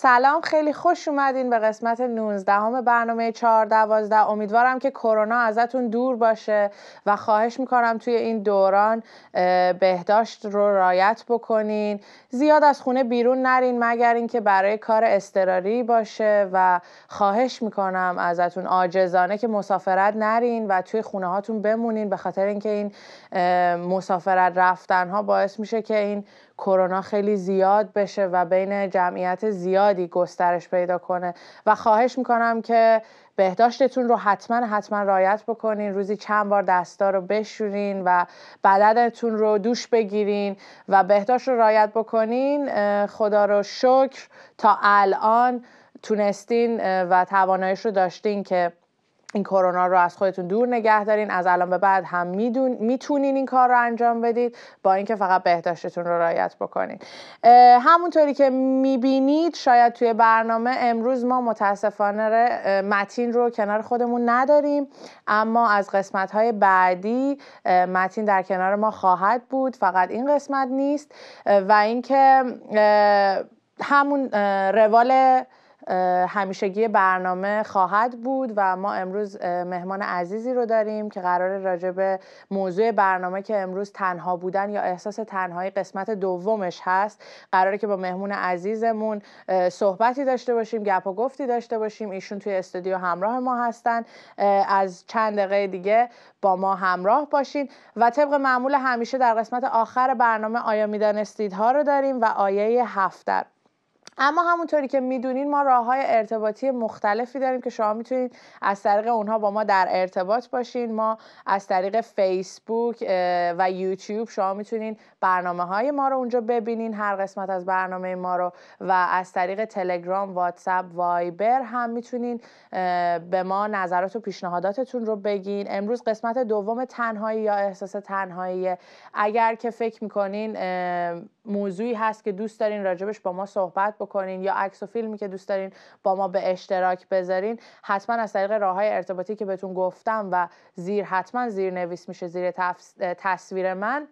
سلام خیلی خوش اومدین به قسمت 19 همه برنامه 412 امیدوارم که کرونا ازتون دور باشه و خواهش میکنم توی این دوران بهداشت رو رایت بکنین زیاد از خونه بیرون نرین مگر اینکه برای کار استراری باشه و خواهش میکنم ازتون آجزانه که مسافرت نرین و توی خونه هاتون بمونین به خاطر اینکه این مسافرت رفتن ها باعث میشه که این کرونا خیلی زیاد بشه و بین جمعیت زیادی گسترش پیدا کنه و خواهش میکنم که بهداشتتون رو حتما حتما رایت بکنین روزی چند بار دستا رو بشورین و بدنتون رو دوش بگیرین و بهداشت رو رایت بکنین خدا رو شکر تا الان تونستین و توانایش رو داشتین که این کرونا رو از خودتون دور نگه دارین از الان به بعد هم میتونین این کار رو انجام بدید با اینکه فقط بهداشتتون رو رعایت بکنین همونطوری که میبینید شاید توی برنامه امروز ما متاسفانه متین رو کنار خودمون نداریم اما از قسمت های بعدی متین در کنار ما خواهد بود فقط این قسمت نیست و اینکه همون روال همیشگی برنامه خواهد بود و ما امروز مهمان عزیزی رو داریم که قرار راجع به موضوع برنامه که امروز تنها بودن یا احساس تنهایی قسمت دومش هست قراره که با مهمون عزیزمون صحبتی داشته باشیم گپ و گفتی داشته باشیم ایشون توی استودیو همراه ما هستن از چند دقیقه دیگه با ما همراه باشین و طبق معمول همیشه در قسمت آخر برنامه آیا میدانستید ها رو داریم و آیه هفت اما همونطوری که میدونین ما راه های ارتباطی مختلفی داریم که شما میتونید از طریق اونها با ما در ارتباط باشین ما از طریق فیسبوک و یوتیوب شما میتونین برنامه های ما رو اونجا ببینین هر قسمت از برنامه ما رو و از طریق تلگرام واتساپ وایبر هم میتونین به ما نظرات و پیشنهاداتتون رو بگین امروز قسمت دوم تنهایی یا احساس تنهایی اگر که فکر میکنین موضوعی هست که دوست دارین راجبش با ما صحبت بکنین یا عکس و فیلمی که دوست دارین با ما به اشتراک بذارین حتما از طریق راه های ارتباطی که بهتون گفتم و زیر حتما زیر نویس میشه زیر تصویر من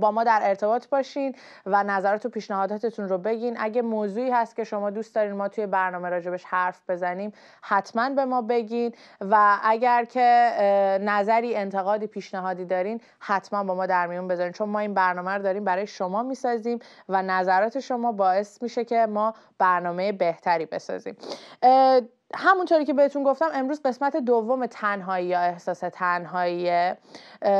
با ما در ارتباط باشین و نظرات و پیشنهاداتتون رو بگین اگه موضوعی هست که شما دوست دارین ما توی برنامه راجبش حرف بزنیم حتما به ما بگین و اگر که نظری انتقادی پیشنهادی دارین حتما با ما در میون بذارین چون ما این برنامه رو داریم برای شما میسازیم و نظرات شما باعث میشه که ما برنامه بهتری بسازیم همونطوری که بهتون گفتم امروز قسمت دوم تنهایی یا احساس تنهاییه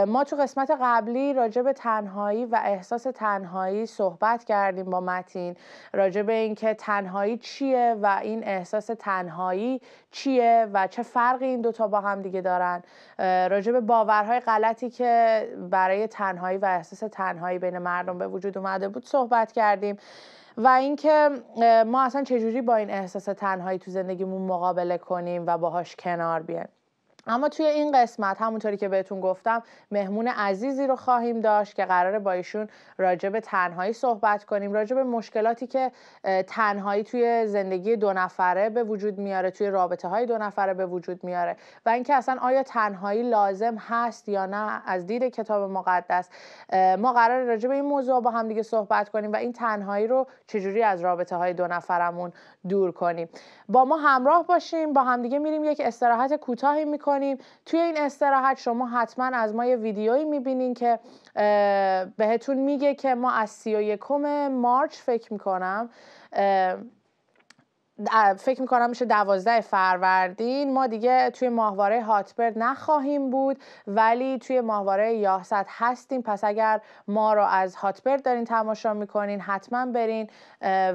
ما تو قسمت قبلی راجع به تنهایی و احساس تنهایی صحبت کردیم با متین راجع به اینکه تنهایی چیه و این احساس تنهایی چیه و چه فرقی این دوتا با هم دیگه دارن راجع به باورهای غلطی که برای تنهایی و احساس تنهایی بین مردم به وجود اومده بود صحبت کردیم و اینکه ما اصلا چجوری با این احساس تنهایی تو زندگیمون مقابله کنیم و باهاش کنار بیایم اما توی این قسمت همونطوری که بهتون گفتم مهمون عزیزی رو خواهیم داشت که قراره با ایشون راجع به تنهایی صحبت کنیم راجع به مشکلاتی که تنهایی توی زندگی دو نفره به وجود میاره توی رابطه های دو نفره به وجود میاره و اینکه اصلا آیا تنهایی لازم هست یا نه از دید کتاب مقدس ما قراره راجع به این موضوع با هم دیگه صحبت کنیم و این تنهایی رو چجوری از رابطه های دو نفرمون دور کنیم با ما همراه باشیم با همدیگه میریم یک استراحت کوتاهی میکنیم توی این استراحت شما حتما از ما یه ویدیویی میبینین که بهتون میگه که ما از 31 مارچ فکر میکنم فکر میکنم میشه دوازده فروردین ما دیگه توی ماهواره هاتبرد نخواهیم بود ولی توی ماهواره یاهصد هستیم پس اگر ما رو از هاتبرد دارین تماشا میکنین حتما برین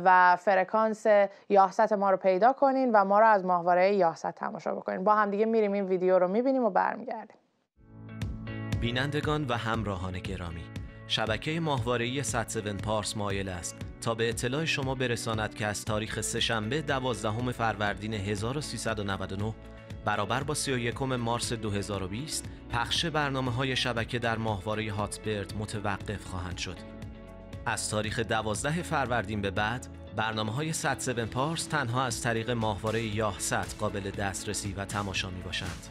و فرکانس یاهصد ما رو پیدا کنین و ما رو از ماهواره یاهصد تماشا بکنین با هم دیگه میریم این ویدیو رو میبینیم و برمیگردیم بینندگان و همراهان گرامی شبکه ماهواره‌ای 107 پارس مایل است تا به اطلاع شما برساند که از تاریخ سهشنبه دوازدهم فروردین 1399 برابر با 31 مارس 2020 پخش برنامه های شبکه در ماهواره هاتبرد متوقف خواهند شد. از تاریخ 12 فروردین به بعد برنامه های ست پارس تنها از طریق ماهواره ست قابل دسترسی و تماشا می باشند.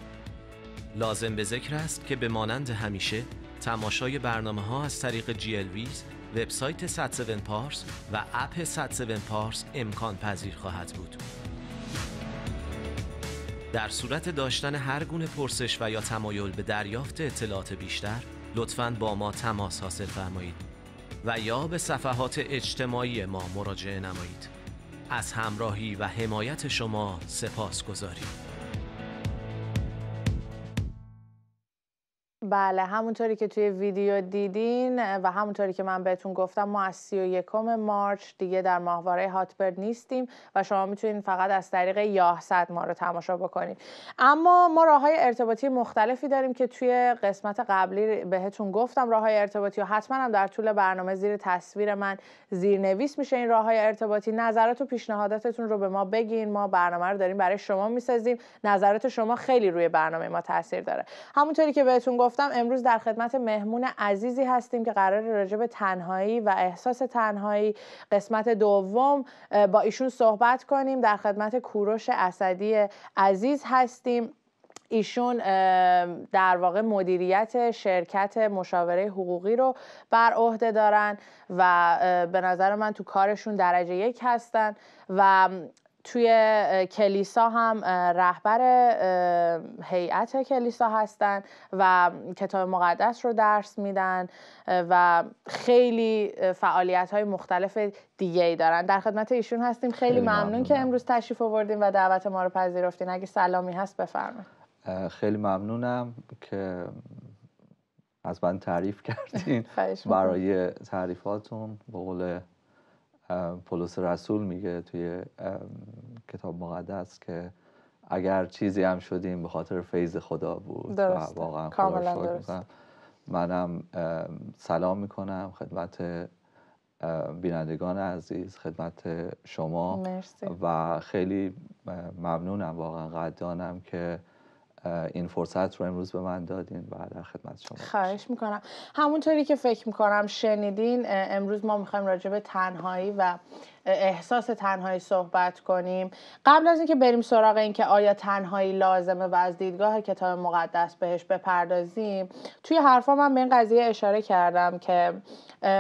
لازم به ذکر است که به مانند همیشه تماشای برنامه ها از طریق جی وبسایت سات پارس و اپ سات پارس امکان پذیر خواهد بود. در صورت داشتن هر گونه پرسش و یا تمایل به دریافت اطلاعات بیشتر لطفاً با ما تماس حاصل فرمایید و یا به صفحات اجتماعی ما مراجعه نمایید. از همراهی و حمایت شما سپاس گذارید. بله همونطوری که توی ویدیو دیدین و همونطوری که من بهتون گفتم ما از 31 مارچ دیگه در ماهواره هاتبرد نیستیم و شما میتونید فقط از طریق یاهصد ما رو تماشا بکنید اما ما راه های ارتباطی مختلفی داریم که توی قسمت قبلی بهتون گفتم راه های ارتباطی و حتما هم در طول برنامه زیر تصویر من زیرنویس میشه این راه های ارتباطی نظرات و پیشنهاداتتون رو به ما بگین ما برنامه رو داریم برای شما میسازیم نظرات شما خیلی روی برنامه ما تاثیر داره همونطوری که بهتون گفتم امروز در خدمت مهمون عزیزی هستیم که قرار راجع به تنهایی و احساس تنهایی قسمت دوم با ایشون صحبت کنیم در خدمت کوروش اسدی عزیز هستیم ایشون در واقع مدیریت شرکت مشاوره حقوقی رو بر عهده دارن و به نظر من تو کارشون درجه یک هستن و توی کلیسا هم رهبر هیئت کلیسا هستن و کتاب مقدس رو درس میدن و خیلی فعالیت های مختلف دیگه ای دارن در خدمت ایشون هستیم خیلی, ممنون, که امروز تشریف آوردیم و دعوت ما رو پذیرفتین اگه سلامی هست بفرمایید خیلی ممنونم که از من تعریف کردین برای تعریفاتون به پولس رسول میگه توی کتاب مقدس که اگر چیزی هم شدیم به خاطر فیض خدا بود و واقعا کاملا منم سلام میکنم خدمت بینندگان عزیز خدمت شما و خیلی ممنونم واقعا قدردانم که این فرصت رو امروز به من دادین و در خدمت شما خواهش میکنم همونطوری که فکر میکنم شنیدین امروز ما میخوایم راجع به تنهایی و احساس تنهایی صحبت کنیم قبل از اینکه بریم سراغ اینکه آیا تنهایی لازمه و از دیدگاه کتاب مقدس بهش بپردازیم توی حرفا من به این قضیه اشاره کردم که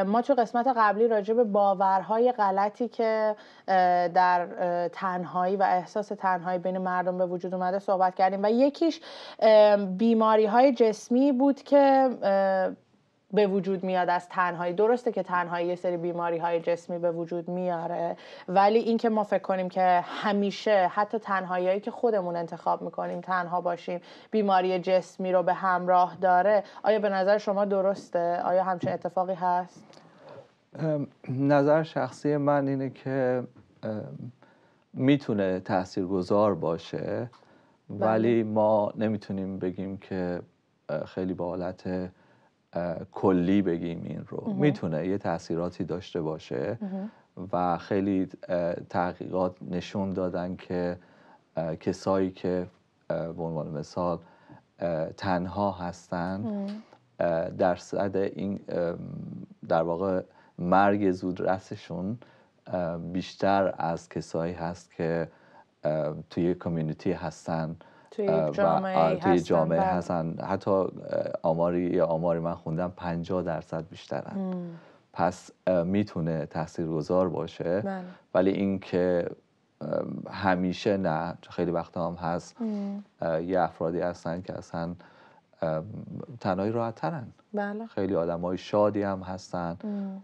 ما تو قسمت قبلی راجع به باورهای غلطی که در تنهایی و احساس تنهایی بین مردم به وجود اومده صحبت کردیم و یکیش بیماری های جسمی بود که به وجود میاد از تنهایی درسته که تنهایی یه سری بیماری های جسمی به وجود میاره ولی اینکه ما فکر کنیم که همیشه حتی تنهایی که خودمون انتخاب میکنیم تنها باشیم بیماری جسمی رو به همراه داره آیا به نظر شما درسته آیا همچین اتفاقی هست نظر شخصی من اینه که میتونه تاثیرگذار باشه بله. ولی ما نمیتونیم بگیم که خیلی با حالت کلی بگیم این رو میتونه یه تاثیراتی داشته باشه و خیلی تحقیقات نشون دادن که کسایی که به عنوان مثال تنها هستن درصد این در واقع مرگ زودرسشون بیشتر از کسایی هست که توی کمیونیتی هستن توی جامعه, جامعه بله. هستن, حتی آماری یا آماری من خوندم 50 درصد بیشترن پس میتونه تاثیرگذار باشه بله. ولی اینکه همیشه نه خیلی وقت هم هست یه افرادی هستن که اصلا تنهایی راحت ترن بله. خیلی آدم های شادی هم هستن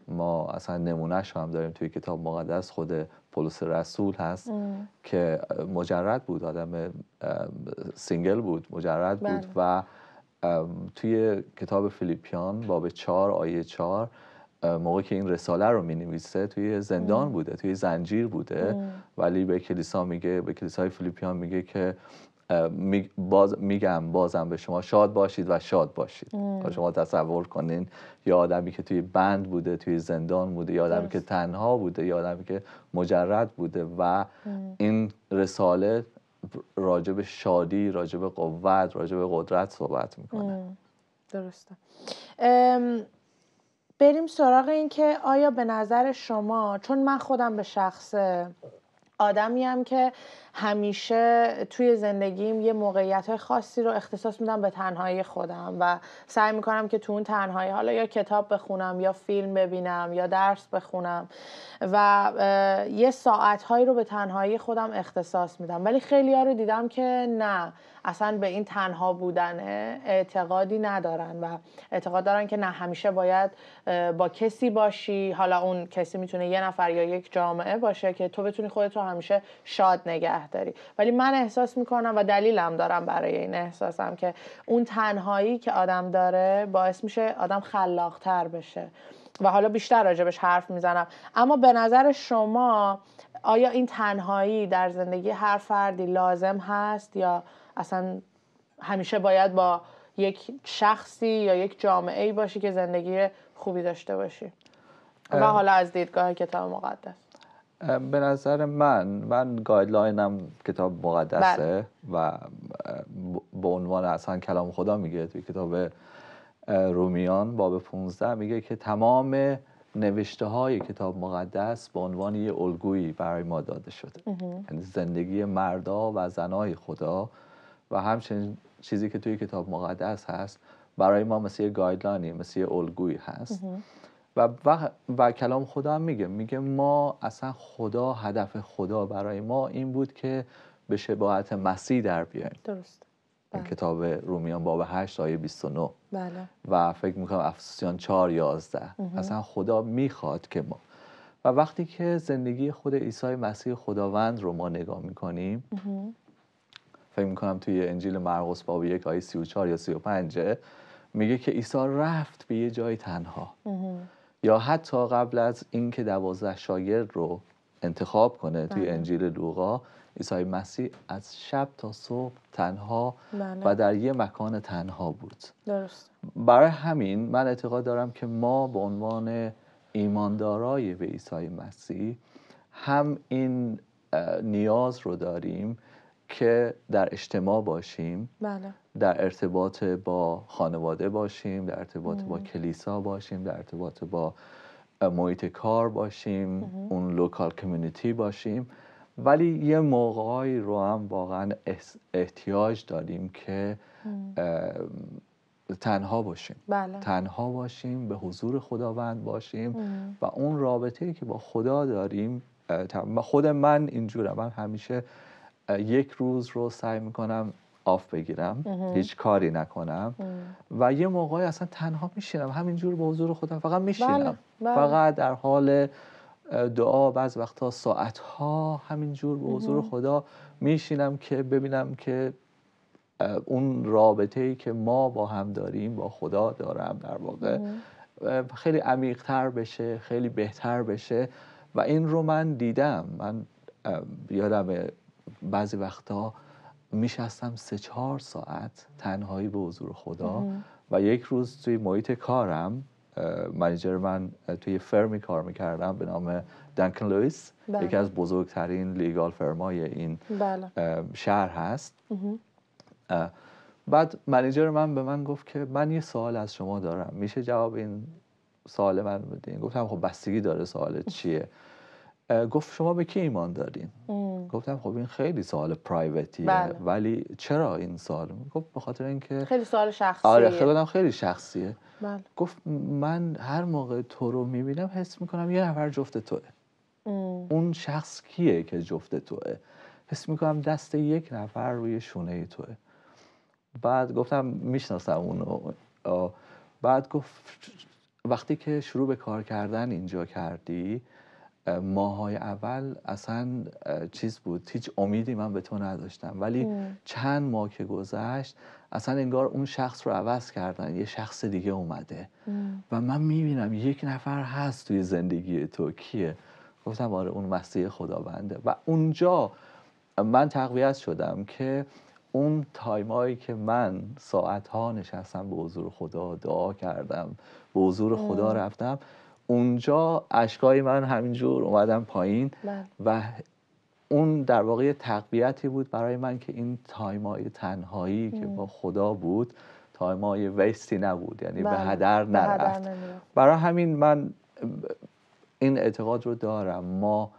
ما اصلا نمونهش هم داریم توی کتاب مقدس خود پولس رسول هست که مجرد بود آدم سینگل بود مجرد بود بله. و توی کتاب فیلیپیان باب چهار آیه چهار موقع که این رساله رو می نویسه توی زندان بوده توی زنجیر بوده ولی به کلیسا میگه به کلیسای فیلیپیان میگه که باز میگم بازم به شما شاد باشید و شاد باشید ام. شما تصور کنین یه آدمی که توی بند بوده توی زندان بوده یه آدمی که تنها بوده یه آدمی که مجرد بوده و این رساله راجب شادی راجب قوت راجب قدرت صحبت میکنه درسته بریم سراغ این که آیا به نظر شما چون من خودم به شخص آدمی که همیشه توی زندگیم یه موقعیت خاصی رو اختصاص میدم به تنهایی خودم و سعی میکنم که تو اون تنهایی حالا یا کتاب بخونم یا فیلم ببینم یا درس بخونم و یه هایی رو به تنهایی خودم اختصاص میدم ولی خیلی ها رو دیدم که نه اصلا به این تنها بودن اعتقادی ندارن و اعتقاد دارن که نه همیشه باید با کسی باشی حالا اون کسی میتونه یه نفر یا یک جامعه باشه که تو بتونی خودت رو همیشه شاد نگه ولی من احساس میکنم و دلیلم دارم برای این احساسم که اون تنهایی که آدم داره باعث میشه آدم خلاقتر بشه و حالا بیشتر راجبش حرف میزنم اما به نظر شما آیا این تنهایی در زندگی هر فردی لازم هست یا اصلا همیشه باید با یک شخصی یا یک جامعه ای باشی که زندگی خوبی داشته باشی و حالا از دیدگاه کتاب مقدس به نظر من من گایدلاینم کتاب مقدسه بله. و به عنوان اصلا کلام خدا میگه توی کتاب رومیان باب 15 میگه که تمام نوشته های کتاب مقدس به عنوان یه الگویی برای ما داده شده یعنی زندگی مردا و زنای خدا و همچنین چیزی که توی کتاب مقدس هست برای ما مثل یه گایدلاینی مثل یه الگویی هست و, و, و کلام خدا هم میگه میگه ما اصلا خدا هدف خدا برای ما این بود که به شباهت مسیح در بیاییم درست بله. کتاب رومیان باب 8 آیه 29 بله. و فکر میکنم افسوسیان 4 11 اصلا خدا میخواد که ما و وقتی که زندگی خود عیسی مسیح خداوند رو ما نگاه میکنیم امه. فکر میکنم توی انجیل مرقس باب یک آیه 34 یا 35 میگه که عیسی رفت به یه جای تنها یا حتی قبل از اینکه دوازده شاگرد رو انتخاب کنه توی بله. انجیل لوقا عیسی مسیح از شب تا صبح تنها بله. و در یه مکان تنها بود درست برای همین من اعتقاد دارم که ما به عنوان ایماندارای به عیسی مسیح هم این نیاز رو داریم که در اجتماع باشیم بله. در ارتباط با خانواده باشیم در ارتباط با کلیسا باشیم در ارتباط با محیط کار باشیم اون لوکال کمیونیتی باشیم ولی یه موقعی رو هم واقعا احتیاج داریم که تنها باشیم بله. تنها باشیم به حضور خداوند باشیم و اون رابطه که با خدا داریم خود من اینجورم من همیشه یک روز رو سعی میکنم آف بگیرم هیچ کاری نکنم و یه موقعی اصلا تنها میشینم همینجور به حضور خودم فقط میشینم بله، بله. فقط در حال دعا بعض وقتا ساعتها همینجور به حضور خدا میشینم که ببینم که اون رابطه ای که ما با هم داریم با خدا دارم در واقع خیلی عمیقتر بشه خیلی بهتر بشه و این رو من دیدم من یادم بعضی وقتا میشستم سه چهار ساعت تنهایی به حضور خدا و یک روز توی محیط کارم منیجر من توی فرمی کار میکردم به نام دنکن لویس بله. یکی از بزرگترین لیگال فرمای این بله. شهر هست بعد منیجر من به من گفت که من یه سوال از شما دارم میشه جواب این سوال من بدین گفتم خب بستگی داره سوال چیه گفت شما به کی ایمان دارین گفتم خب این خیلی سوال پرایوتیه بله. ولی چرا این سوال گفت به خاطر اینکه خیلی سوال شخصیه آره خیلی خیلی شخصیه بله. گفت من هر موقع تو رو میبینم حس میکنم یه نفر جفت توه اون شخص کیه که جفت توه حس میکنم دست یک نفر روی شونه توه بعد گفتم میشناسم اونو بعد گفت وقتی که شروع به کار کردن اینجا کردی ماهای اول اصلا چیز بود هیچ امیدی من به تو نداشتم ولی چند ماه که گذشت اصلا انگار اون شخص رو عوض کردن یه شخص دیگه اومده و من میبینم یک نفر هست توی زندگی تو کیه گفتم آره اون مسیح خداونده و اونجا من تقویت شدم که اون تایمایی که من ساعتها نشستم به حضور خدا دعا کردم به حضور خدا رفتم اونجا اشکای من همینجور اومدم پایین بله. و اون در واقع تقویتی بود برای من که این تایمای تنهایی که با خدا بود تایمای ویستی نبود یعنی به بله. هدر نرفت برای همین من این اعتقاد رو دارم ما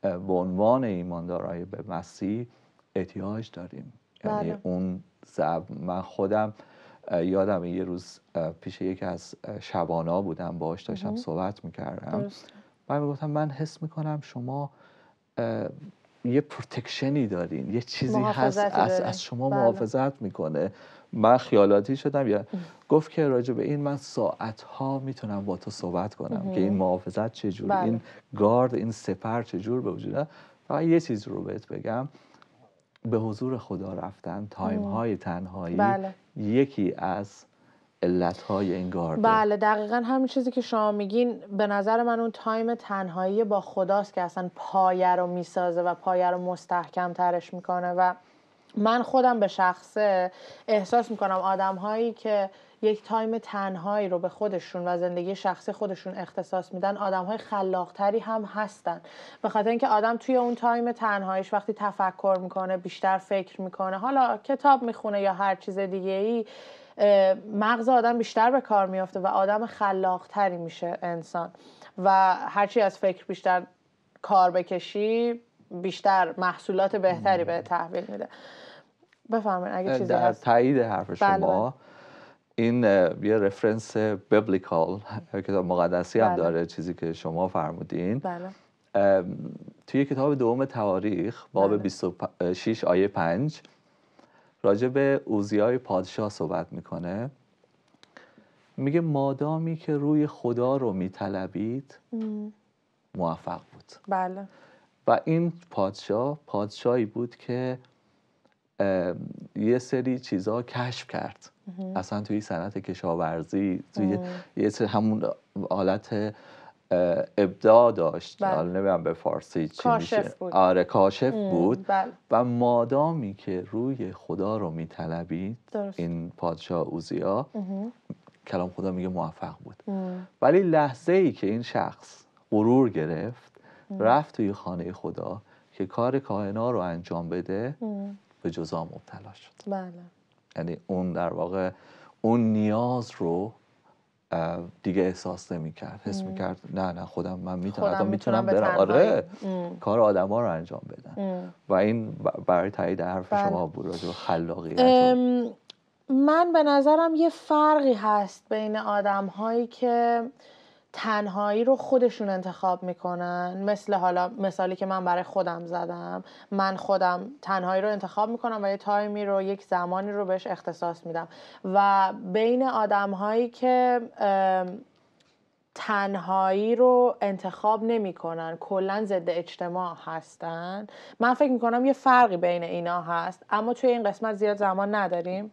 به عنوان ایماندارای به مسیح احتیاج داریم یعنی بله. اون زب من خودم یادم یه روز پیش یکی از شبانا بودم باهاش داشتم صحبت میکردم من میگفتم من حس میکنم شما یه پروتکشنی دارین یه چیزی هست از, شما بله. محافظت میکنه من خیالاتی شدم یا گفت که راجع به این من ساعت ها میتونم با تو صحبت کنم که این محافظت چجور بله. این گارد این سپر چجور به وجوده فقط یه چیز رو بهت بگم به حضور خدا رفتن تایم های تنهایی بله. یکی از علت های این گارده. بله دقیقا همین چیزی که شما میگین به نظر من اون تایم تنهایی با خداست که اصلا پایه رو میسازه و پایه رو مستحکم ترش میکنه و من خودم به شخصه احساس میکنم آدم هایی که یک تایم تنهایی رو به خودشون و زندگی شخصی خودشون اختصاص میدن آدم های خلاقتری هم هستن به خاطر اینکه آدم توی اون تایم تنهاییش وقتی تفکر میکنه بیشتر فکر میکنه حالا کتاب میخونه یا هر چیز دیگه ای مغز آدم بیشتر به کار میافته و آدم خلاقتری میشه انسان و هرچی از فکر بیشتر کار بکشی بیشتر محصولات بهتری به تحویل میده بفرمایید اگه چیزی هست تایید حرف شما بله، بله. این یه رفرنس بیبلیکال کتاب مقدسی هم بله. داره چیزی که شما فرمودین بله. توی کتاب دوم تواریخ باب بله. 26 آیه 5 راجع به اوزیای پادشاه صحبت میکنه میگه مادامی که روی خدا رو میطلبید موفق بود بله و این پادشاه پادشاهی بود که یه سری چیزها کشف کرد اصلا توی صنعت کشاورزی توی یه همون حالت ابداع داشت بله. حالا نمیدونم به فارسی چی کاشف میشه بود. آره کاشف بود بل. و مادامی که روی خدا رو میطلبید این پادشاه اوزیا کلام خدا میگه موفق بود ولی لحظه ای که این شخص غرور گرفت رفت توی خانه خدا که کار کاهنا رو انجام بده به جزا مبتلا شد بله یعنی اون در واقع اون نیاز رو دیگه احساس نمی کرد حس می نه نه خودم من میتونم میتونم برم آره کار ها رو انجام بدم و این برای تایید حرف بله. شما بود راجع خلاقیت من به نظرم یه فرقی هست بین آدم هایی که تنهایی رو خودشون انتخاب میکنن مثل حالا مثالی که من برای خودم زدم من خودم تنهایی رو انتخاب میکنم و یه تایمی رو یک زمانی رو بهش اختصاص میدم و بین آدم هایی که تنهایی رو انتخاب نمیکنن کلا ضد اجتماع هستن من فکر میکنم یه فرقی بین اینا هست اما توی این قسمت زیاد زمان نداریم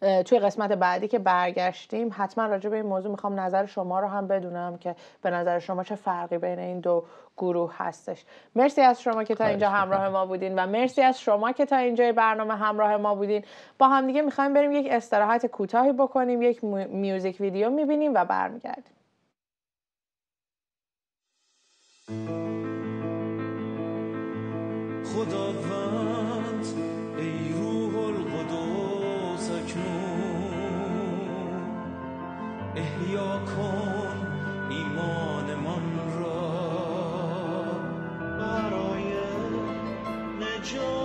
توی قسمت بعدی که برگشتیم حتما راجع به این موضوع میخوام نظر شما رو هم بدونم که به نظر شما چه فرقی بین این دو گروه هستش مرسی از شما که تا اینجا همراه ما بودین و مرسی از شما که تا اینجا برنامه همراه ما بودین با همدیگه میخوایم بریم یک استراحت کوتاهی بکنیم یک میوزیک ویدیو میبینیم و برمیگردیم خدا احیا کن ایمانمان را برای نجات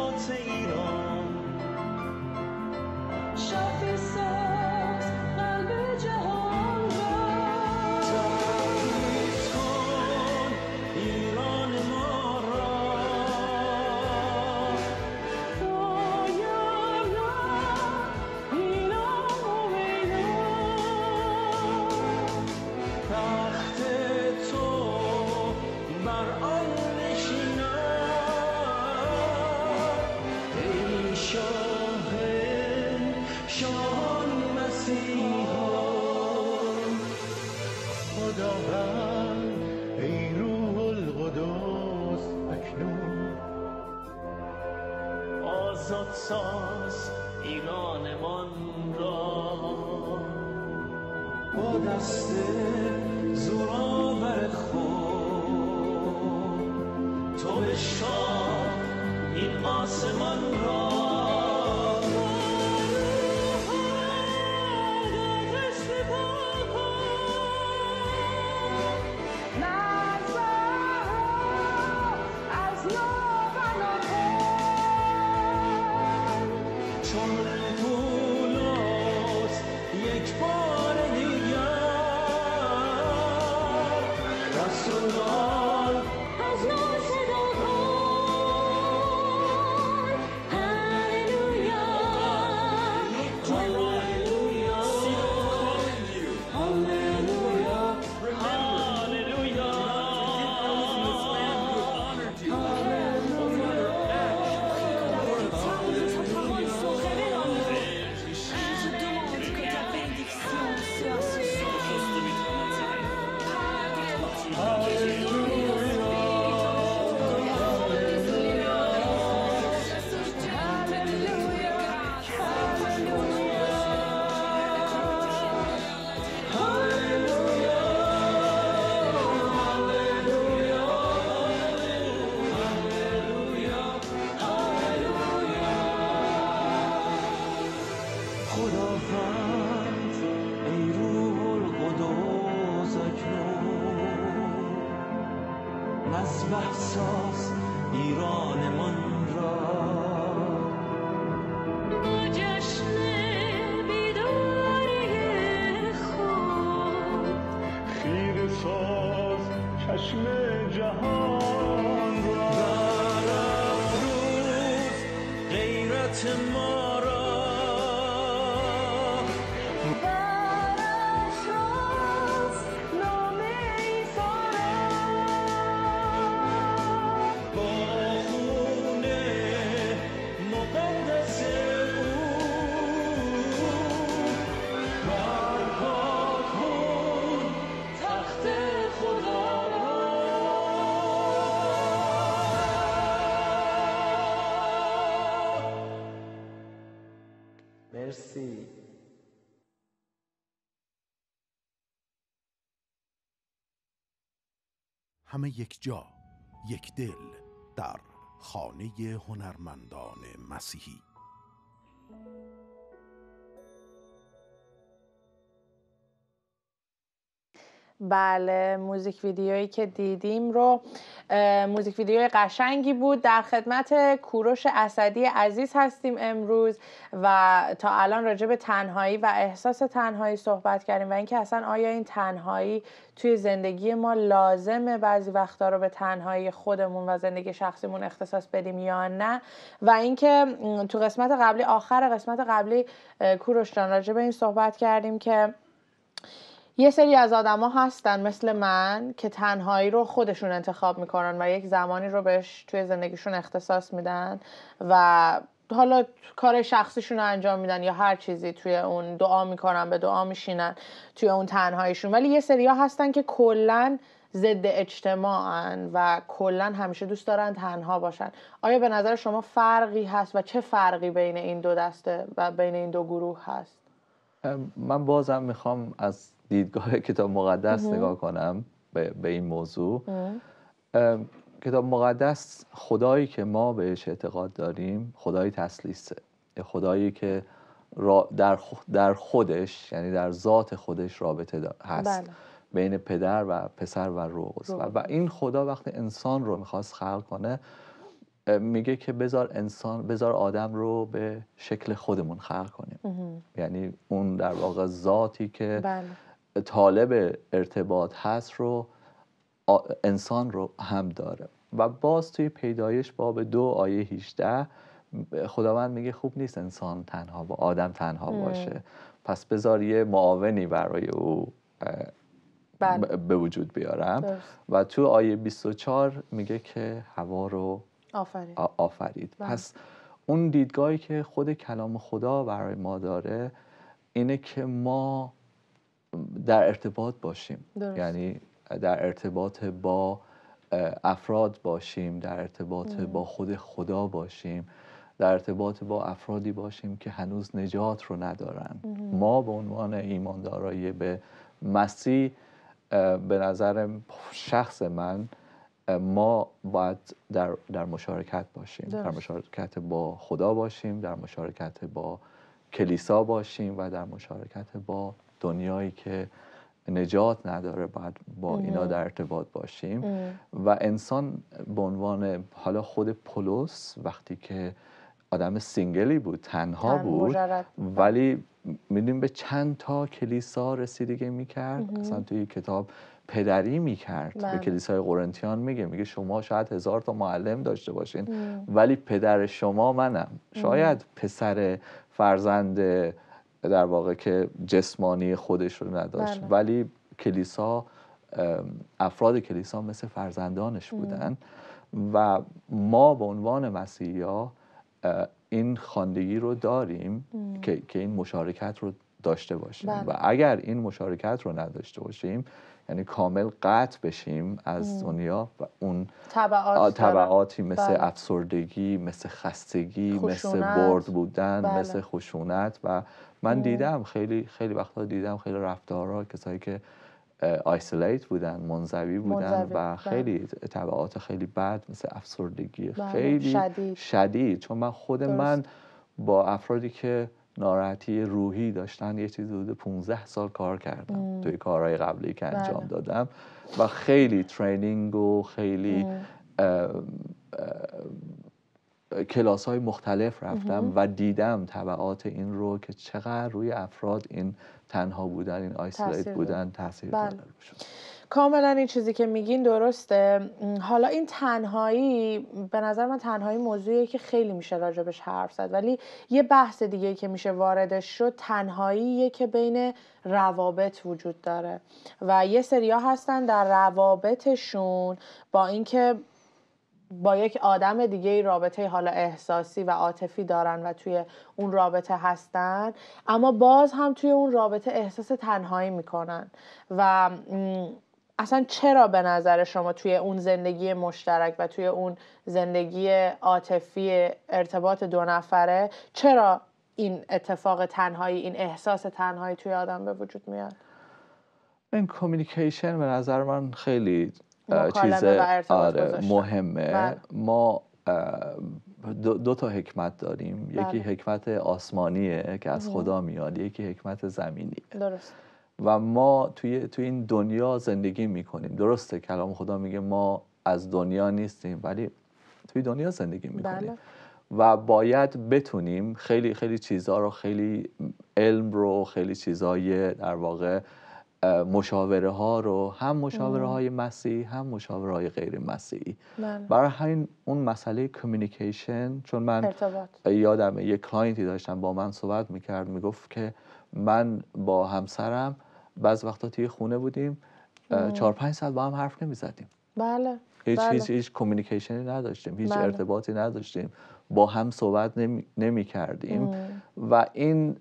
همه یک جا یک دل در خانه هنرمندان مسیحی بله موزیک ویدیویی که دیدیم رو موزیک ویدیوی قشنگی بود در خدمت کوروش اسدی عزیز هستیم امروز و تا الان راجع به تنهایی و احساس تنهایی صحبت کردیم و اینکه اصلا آیا این تنهایی توی زندگی ما لازمه بعضی وقتا رو به تنهایی خودمون و زندگی شخصیمون اختصاص بدیم یا نه و اینکه تو قسمت قبلی آخر قسمت قبلی کوروش جان راجع به این صحبت کردیم که یه سری از آدما هستن مثل من که تنهایی رو خودشون انتخاب میکنن و یک زمانی رو بهش توی زندگیشون اختصاص میدن و حالا کار شخصیشون رو انجام میدن یا هر چیزی توی اون دعا میکنن به دعا میشینن توی اون تنهاییشون ولی یه سری ها هستن که کلا ضد اجتماع و کلا همیشه دوست دارن تنها باشن آیا به نظر شما فرقی هست و چه فرقی بین این دو دسته و بین این دو گروه هست من بازم میخوام از دیدگاه کتاب مقدس نگاه کنم به, این موضوع کتاب مقدس خدایی که ما بهش اعتقاد داریم خدای تسلیسه خدایی که در, در خودش یعنی در ذات خودش رابطه هست بله. بین پدر و پسر و روح و این خدا وقتی انسان رو میخواست خلق کنه میگه که بذار انسان بذار آدم رو به شکل خودمون خلق کنیم یعنی اون در واقع ذاتی که بله. طالب ارتباط هست رو انسان رو هم داره و باز توی پیدایش باب دو آیه 18 خداوند میگه خوب نیست انسان تنها با آدم تنها باشه پس بذار یه معاونی برای او بله. به وجود بیارم و تو آیه 24 میگه که هوا رو آفرید, آفرید. بله. پس اون دیدگاهی که خود کلام خدا برای ما داره اینه که ما در ارتباط باشیم یعنی در ارتباط با افراد باشیم در ارتباط با خود خدا باشیم در ارتباط با افرادی باشیم که هنوز نجات رو ندارن ما به عنوان ایماندارایی به مسیح به نظر شخص من ما باید در, در مشارکت باشیم در مشارکت با خدا باشیم در مشارکت با کلیسا باشیم و در مشارکت با دنیایی که نجات نداره باید با اینا در ارتباط باشیم و انسان به عنوان حالا خود پولس وقتی که آدم سینگلی بود تنها بود ولی میدونیم به چند تا کلیسا رسیدگی میکرد اصلا توی کتاب پدری میکرد به بله. کلیسای قرنتیان میگه میگه شما شاید هزار تا معلم داشته باشین ولی پدر شما منم شاید پسر فرزند در واقع که جسمانی خودش رو نداشت بله. ولی کلیسا افراد کلیسا مثل فرزندانش بودن و ما به عنوان مسیحی این خاندگی رو داریم که،, که این مشارکت رو داشته باشیم بله. و اگر این مشارکت رو نداشته باشیم یعنی کامل قطع بشیم از دنیا و اون مثل بله. افسردگی مثل خستگی مثل برد بودن بله. مثل خشونت و من دیدم خیلی خیلی وقتا دیدم خیلی رفتارها کسایی که آیسولیت بودن منزوی بودن و بله. خیلی تبعات خیلی بد مثل افسردگی خیلی شدید. چون من خود من با افرادی که ناراحتی روحی داشتن یه چیزی حدود 15 سال کار کردم توی کارهای قبلی که بله. انجام دادم و خیلی ترینینگ و خیلی کلاس های مختلف رفتم و دیدم طبعات این رو که چقدر روی افراد این تنها بودن این آیسولیت بودن تاثیر بله. کاملا این چیزی که میگین درسته حالا این تنهایی به نظر من تنهایی موضوعیه که خیلی میشه راجبش حرف زد ولی یه بحث دیگه که میشه واردش شد تنهاییه که بین روابط وجود داره و یه سریا هستن در روابطشون با اینکه با یک آدم دیگه رابطه حالا احساسی و عاطفی دارن و توی اون رابطه هستن اما باز هم توی اون رابطه احساس تنهایی میکنن و اصلا چرا به نظر شما توی اون زندگی مشترک و توی اون زندگی عاطفی ارتباط دو نفره چرا این اتفاق تنهایی این احساس تنهایی توی آدم به وجود میاد این کمیونیکیشن به نظر من خیلی چیز آره مهمه بله. ما دو, تا حکمت داریم یکی بله. حکمت آسمانیه که از خدا میاد یکی حکمت زمینیه درست و ما توی, توی این دنیا زندگی میکنیم درسته کلام خدا میگه ما از دنیا نیستیم ولی توی دنیا زندگی میکنیم بله. و باید بتونیم خیلی خیلی چیزها رو خیلی علم رو خیلی چیزهای در واقع مشاوره ها رو هم مشاوره های مسیحی هم مشاوره های غیر مسیحی بله. برای همین اون مسئله کمیونیکیشن چون من ارتباط. یادم یه کلاینتی داشتم با من صحبت میکرد میگفت که من با همسرم بعض وقتا توی خونه بودیم چهار پنج ساعت با هم حرف نمی زدیم بله هیچ بله. هیچ کمیونیکیشنی نداشتیم هیچ بله. ارتباطی نداشتیم با هم صحبت نمی, نمی کردیم و این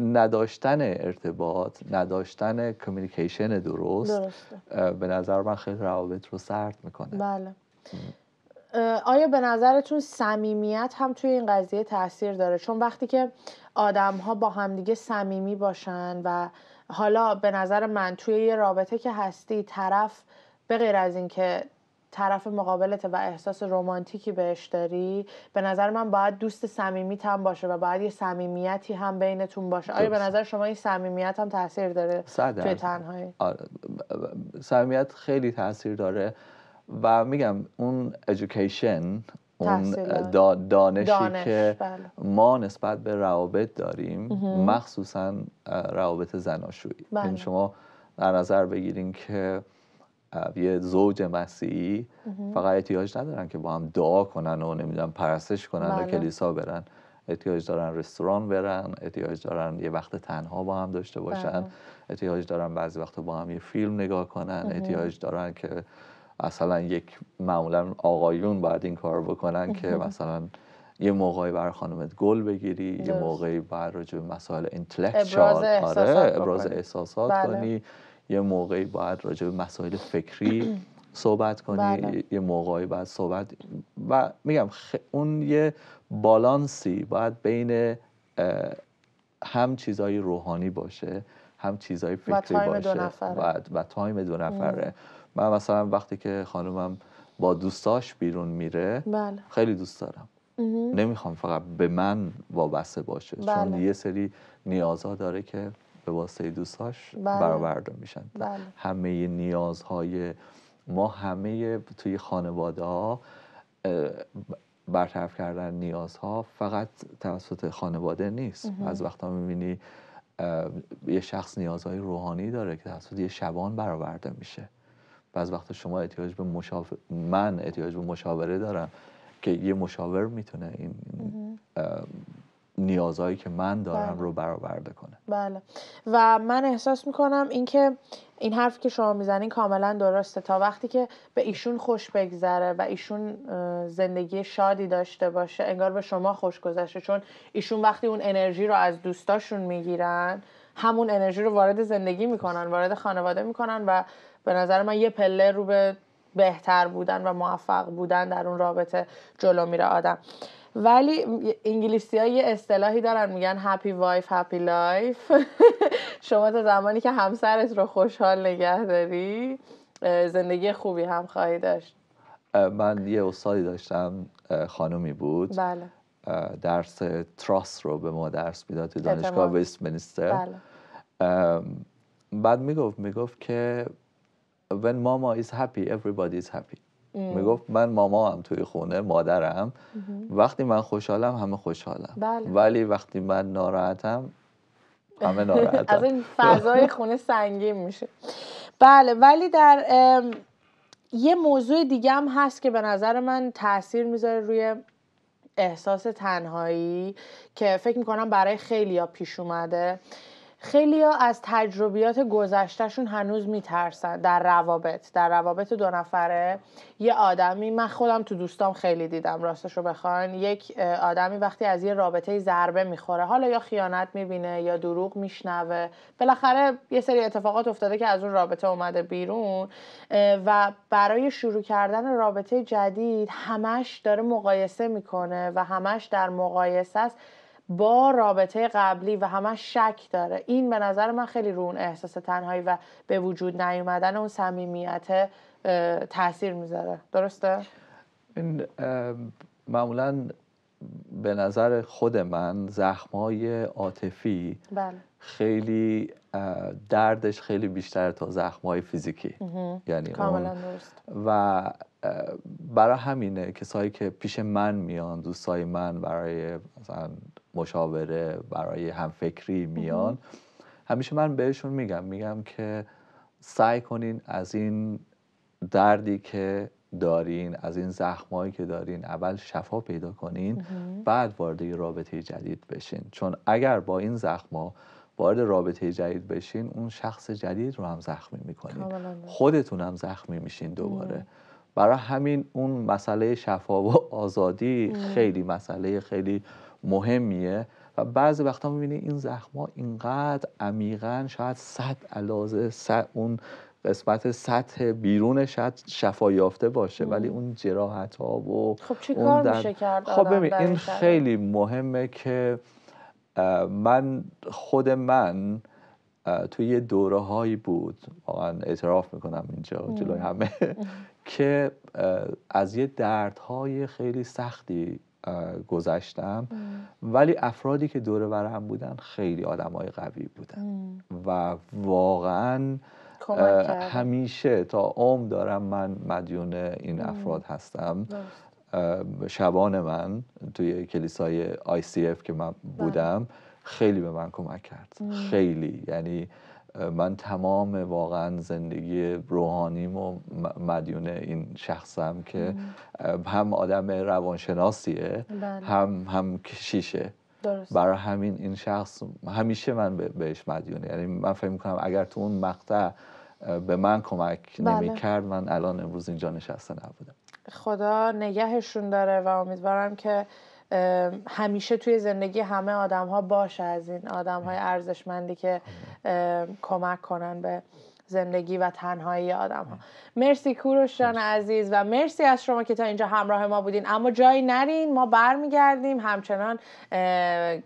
نداشتن ارتباط نداشتن کمیونیکیشن درست درسته. به نظر من خیلی روابط رو سرد میکنه بله آیا به نظرتون صمیمیت هم توی این قضیه تاثیر داره چون وقتی که آدم ها با همدیگه صمیمی باشن و حالا به نظر من توی یه رابطه که هستی طرف به غیر از اینکه طرف مقابلت و احساس رمانتیکی بهش داری به نظر من باید دوست صمیمیت هم باشه و باید یه صمیمیتی هم بینتون باشه آیا به نظر شما این صمیمیت هم تاثیر داره صدر. توی تنهایی آره، صمیمیت خیلی تاثیر داره و میگم اون ادویکیشن اون دانشی که بله. ما نسبت به روابط داریم مخصوصا روابط زناشویی بله. این یعنی شما در نظر بگیرین که یه زوج مسیحی فقط احتیاج ندارن که با هم دعا کنن و نمیدونم پرستش کنن و بله. کلیسا برن احتیاج دارن رستوران برن احتیاج دارن یه وقت تنها با هم داشته باشن بله. احتیاج دارن بعضی وقت با هم یه فیلم نگاه کنن احتیاج دارن که مثلا یک معمولا آقایون باید این کار بکنن که مثلا یه موقعی برای خانم گل بگیری یه موقعی بر راجع مسائل انتלקچوال آره ابراز احساسات بله. کنی یه موقعی باید راجع به مسائل فکری صحبت کنی بله. یه موقعی باید صحبت و میگم اون یه بالانسی باید بین هم چیزای روحانی باشه هم چیزای فکری باشه و, تایم دو نفره من مثلا وقتی که خانومم با دوستاش بیرون میره بله. خیلی دوست دارم نمیخوام فقط به من وابسته باشه چون بله. یه سری نیازها داره که به واسه دوستاش بله. برآورده میشن بله. همه نیازهای ما همه توی خانواده ها برطرف کردن نیازها فقط توسط خانواده نیست از وقتا میبینی یه شخص نیازهای روحانی داره که توسط یه شبان برآورده میشه بعض وقت شما احتیاج به مشاور من احتیاج به مشاوره دارم که یه مشاور میتونه این نیازهایی که من دارم رو بله. برآورده کنه بله و من احساس میکنم اینکه این حرفی که شما میزنین کاملا درسته تا وقتی که به ایشون خوش بگذره و ایشون زندگی شادی داشته باشه انگار به شما خوش گذشته چون ایشون وقتی اون انرژی رو از دوستاشون میگیرن همون انرژی رو وارد زندگی میکنن وارد خانواده میکنن و به نظر من یه پله رو به بهتر بودن و موفق بودن در اون رابطه جلو میره آدم ولی انگلیسی ها یه اصطلاحی دارن میگن هپی وایف هپی لایف شما تا زمانی که همسرت رو خوشحال نگه داری زندگی خوبی هم خواهی داشت من یه استادی داشتم خانومی بود بله. درس تراس رو به ما درس میداد دانشگاه ویست منیستر بله. بعد میگفت میگفت که when mama is happy everybody is happy mm. میگفت من ماما هم توی خونه مادرم mm-hmm. وقتی من خوشحالم همه خوشحالم بله. ولی وقتی من ناراحتم همه ناراحتم از این فضای خونه سنگین میشه بله ولی در یه موضوع دیگه هم هست که به نظر من تاثیر میذاره روی احساس تنهایی که فکر میکنم برای خیلی ها پیش اومده خیلی ها از تجربیات گذشتهشون هنوز میترسن در روابط در روابط دو نفره یه آدمی من خودم تو دوستام خیلی دیدم راستش رو بخواین یک آدمی وقتی از یه رابطه ضربه میخوره حالا یا خیانت میبینه یا دروغ میشنوه بالاخره یه سری اتفاقات افتاده که از اون رابطه اومده بیرون و برای شروع کردن رابطه جدید همش داره مقایسه میکنه و همش در مقایسه است با رابطه قبلی و همه شک داره این به نظر من خیلی رو اون احساس تنهایی و به وجود نیومدن اون صمیمیت تاثیر میذاره درسته این معمولا به نظر خود من زخمای عاطفی بله. خیلی دردش خیلی بیشتر تا زخمای فیزیکی یعنی کاملا درست و برای همینه کسایی که پیش من میان دوستای من برای مثلا مشاوره برای همفکری میان همیشه من بهشون میگم میگم که سعی کنین از این دردی که دارین از این زخمایی که دارین اول شفا پیدا کنین بعد وارد رابطه جدید بشین چون اگر با این زخما وارد رابطه جدید بشین اون شخص جدید رو هم زخمی میکنین خودتون هم زخمی میشین دوباره برای همین اون مسئله شفا و آزادی خیلی مسئله خیلی مهمیه و بعضی وقتا میبینی این زخما اینقدر عمیقا شاید صد علازه صد اون قسمت سطح بیرون شاید شفا یافته باشه ولی اون جراحت ها و خب چی کار میشه کرد خب ببین این خیلی مهمه که من خود من توی یه دوره هایی بود واقعا اعتراف میکنم اینجا جلوی همه که از یه دردهای خیلی سختی گذشتم ولی افرادی که دوره هم بودن خیلی های قوی بودن و واقعا همیشه تا عم دارم من مدیون این افراد هستم شبان من توی کلیسای ICF که من بله. بودم خیلی به من کمک کرد خیلی یعنی من تمام واقعا زندگی روحانیم و مدیون این شخصم که هم آدم روانشناسیه بله. هم هم کشیشه درست. برای همین این شخص همیشه من بهش مدیونه یعنی من فکر میکنم اگر تو اون مقطع به من کمک بله. نمیکرد من الان امروز اینجا نشسته نبودم خدا نگهشون داره و امیدوارم که همیشه توی زندگی همه آدم ها باشه از این آدم های ارزشمندی که کمک کنن به زندگی و تنهایی آدم ها مرسی جان عزیز و مرسی از شما که تا اینجا همراه ما بودین اما جایی نرین ما برمیگردیم همچنان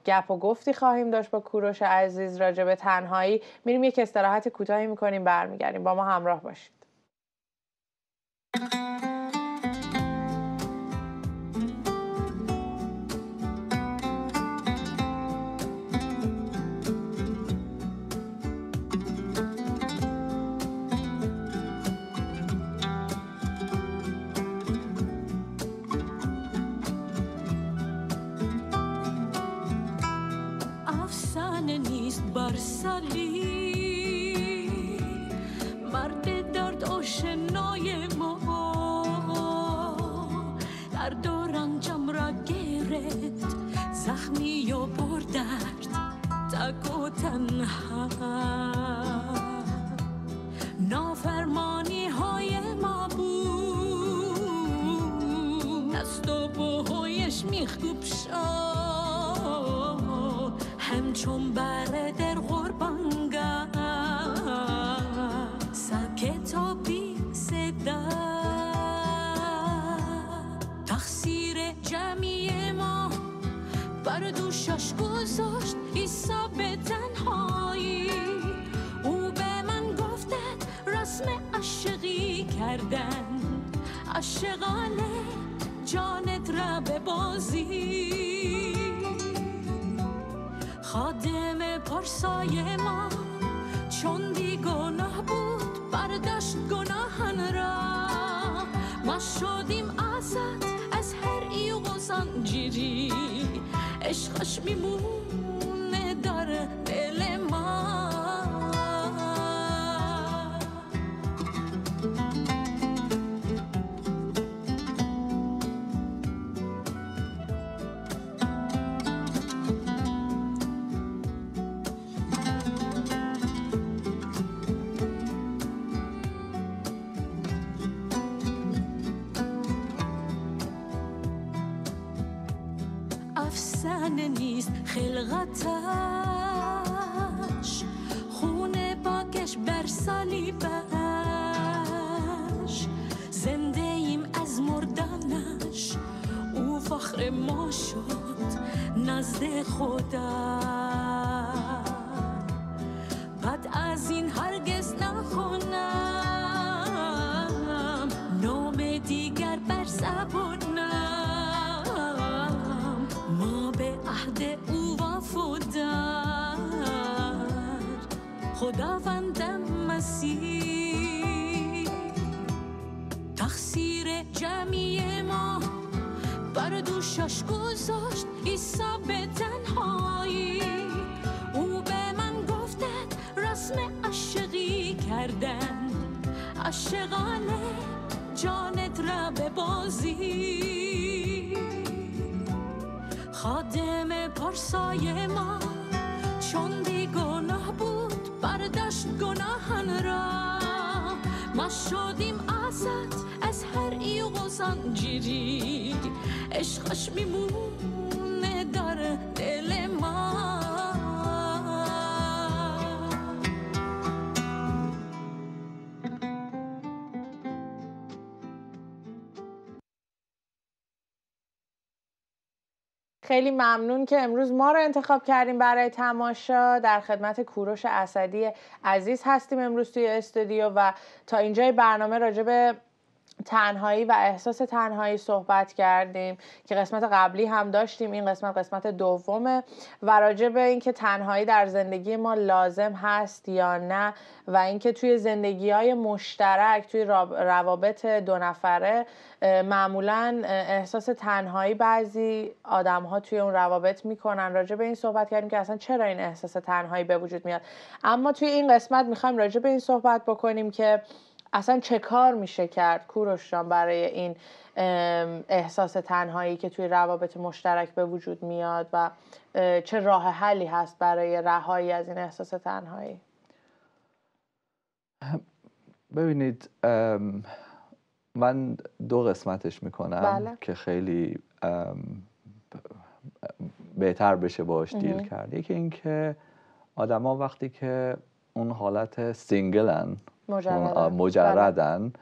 گپ و گفتی خواهیم داشت با کوروش عزیز راجع به تنهایی میریم یک استراحت کوتاهی میکنیم برمیگردیم با ما همراه باشید مرد درد آشنای ما درد و رنجم را گرفت زخمی و بردرد تک و تنها نافرمانی های ما بود دست و بوهایش میخوب شد همچون برده گوشاش گذاشت ایسا به تنهایی او به من گفتد رسم عشقی کردن عشقانه جانت را به بازی خادم پرسای ما چون دی گناه بود برداشت گناهن را ما شدیم آزاد از هر گزان جیری عشقش میمون روندم تقصیر جمعی ما بر دوشش گذاشت ایسا به تنهایی او به من گفتد رسم عشقی کردن عشقانه جانت را به بازی خادم پرسای ما چون بیگناه بود برداشت گناهان را ما شدیم آزاد از هر ای و زنجیری عشقش میمونه در دل خیلی ممنون که امروز ما رو انتخاب کردیم برای تماشا در خدمت کوروش اسدی عزیز هستیم امروز توی استودیو و تا اینجای برنامه راجع به تنهایی و احساس تنهایی صحبت کردیم که قسمت قبلی هم داشتیم این قسمت قسمت دومه و راجع به اینکه تنهایی در زندگی ما لازم هست یا نه و اینکه توی زندگی های مشترک توی روابط دو نفره معمولا احساس تنهایی بعضی آدم ها توی اون روابط میکنن راجع به این صحبت کردیم که اصلا چرا این احساس تنهایی به وجود میاد اما توی این قسمت میخوایم راجع به این صحبت بکنیم که اصلا چه کار میشه کرد کوروش جان برای این احساس تنهایی که توی روابط مشترک به وجود میاد و چه راه حلی هست برای رهایی از این احساس تنهایی ببینید من دو قسمتش میکنم بله. که خیلی بهتر بشه باش دیل کرد یکی اینکه آدما وقتی که اون حالت سینگلن مجردن,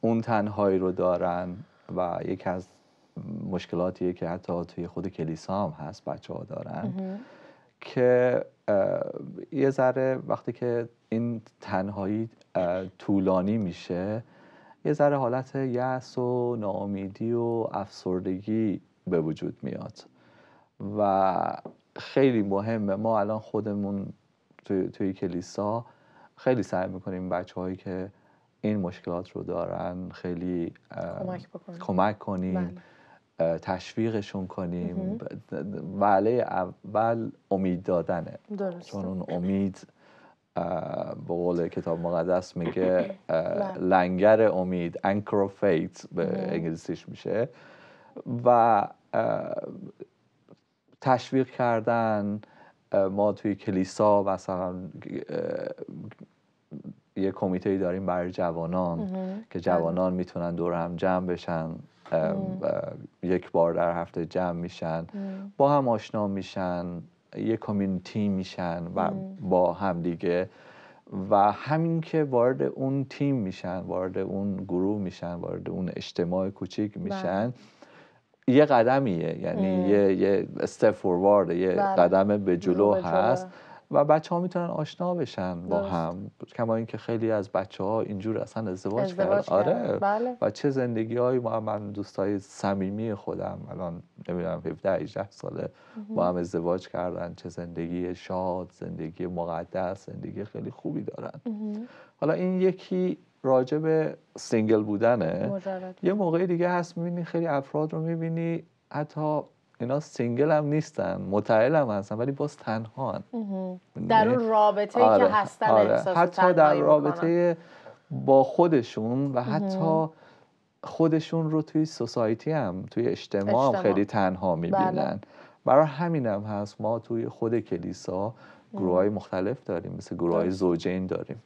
اون تنهایی رو دارن و یکی از مشکلاتیه که حتی توی خود کلیسا هم هست بچه ها دارن که یه ذره وقتی که این تنهایی طولانی میشه یه ذره حالت یأس و ناامیدی و افسردگی به وجود میاد و خیلی مهمه ما الان خودمون توی کلیسا خیلی سعی میکنیم بچه هایی که این مشکلات رو دارن خیلی کمک, کمک کنیم بله. تشویقشون کنیم وله اول امید دادنه چون امید به قول کتاب مقدس میگه بله. لنگر امید انکر فیت به انگلیسیش میشه و تشویق کردن ما توی کلیسا مثلا یه کمیته داریم برای جوانان که بله. جوانان میتونن دور هم جمع بشن یک بار در هفته جمع میشن با هم آشنا میشن یه کمیونیتی میشن و با هم دیگه و همین که وارد اون تیم میشن وارد اون گروه میشن وارد اون اجتماع کوچیک بله. میشن یه قدمیه یعنی یه یه استپ فوروارد یه بله. قدم به جلو هست و بچه ها میتونن آشنا بشن با هم کما اینکه خیلی از بچه ها اینجور اصلا ازدواج, ازدواج آره بله. و چه زندگی های ما هم من دوستای صمیمی خودم الان نمیدونم 17 18 ساله با هم ازدواج کردن چه زندگی شاد زندگی مقدس زندگی خیلی خوبی دارن حالا این یکی راجع به سینگل بودنه یه موقع دیگه هست میبینی خیلی افراد رو میبینی حتی اینا سینگل هم نیستن متعل هم هستن ولی باز تنها هستن یعنی در اون رابطه که آره، هستن آره. احساس حتی در رابطه با خودشون و حتی خودشون رو توی سوسایتی هم توی اجتماع, خیلی تنها میبینن بله. برای هم هست ما توی خود کلیسا گروه های مختلف داریم مثل گروه های زوجین داریم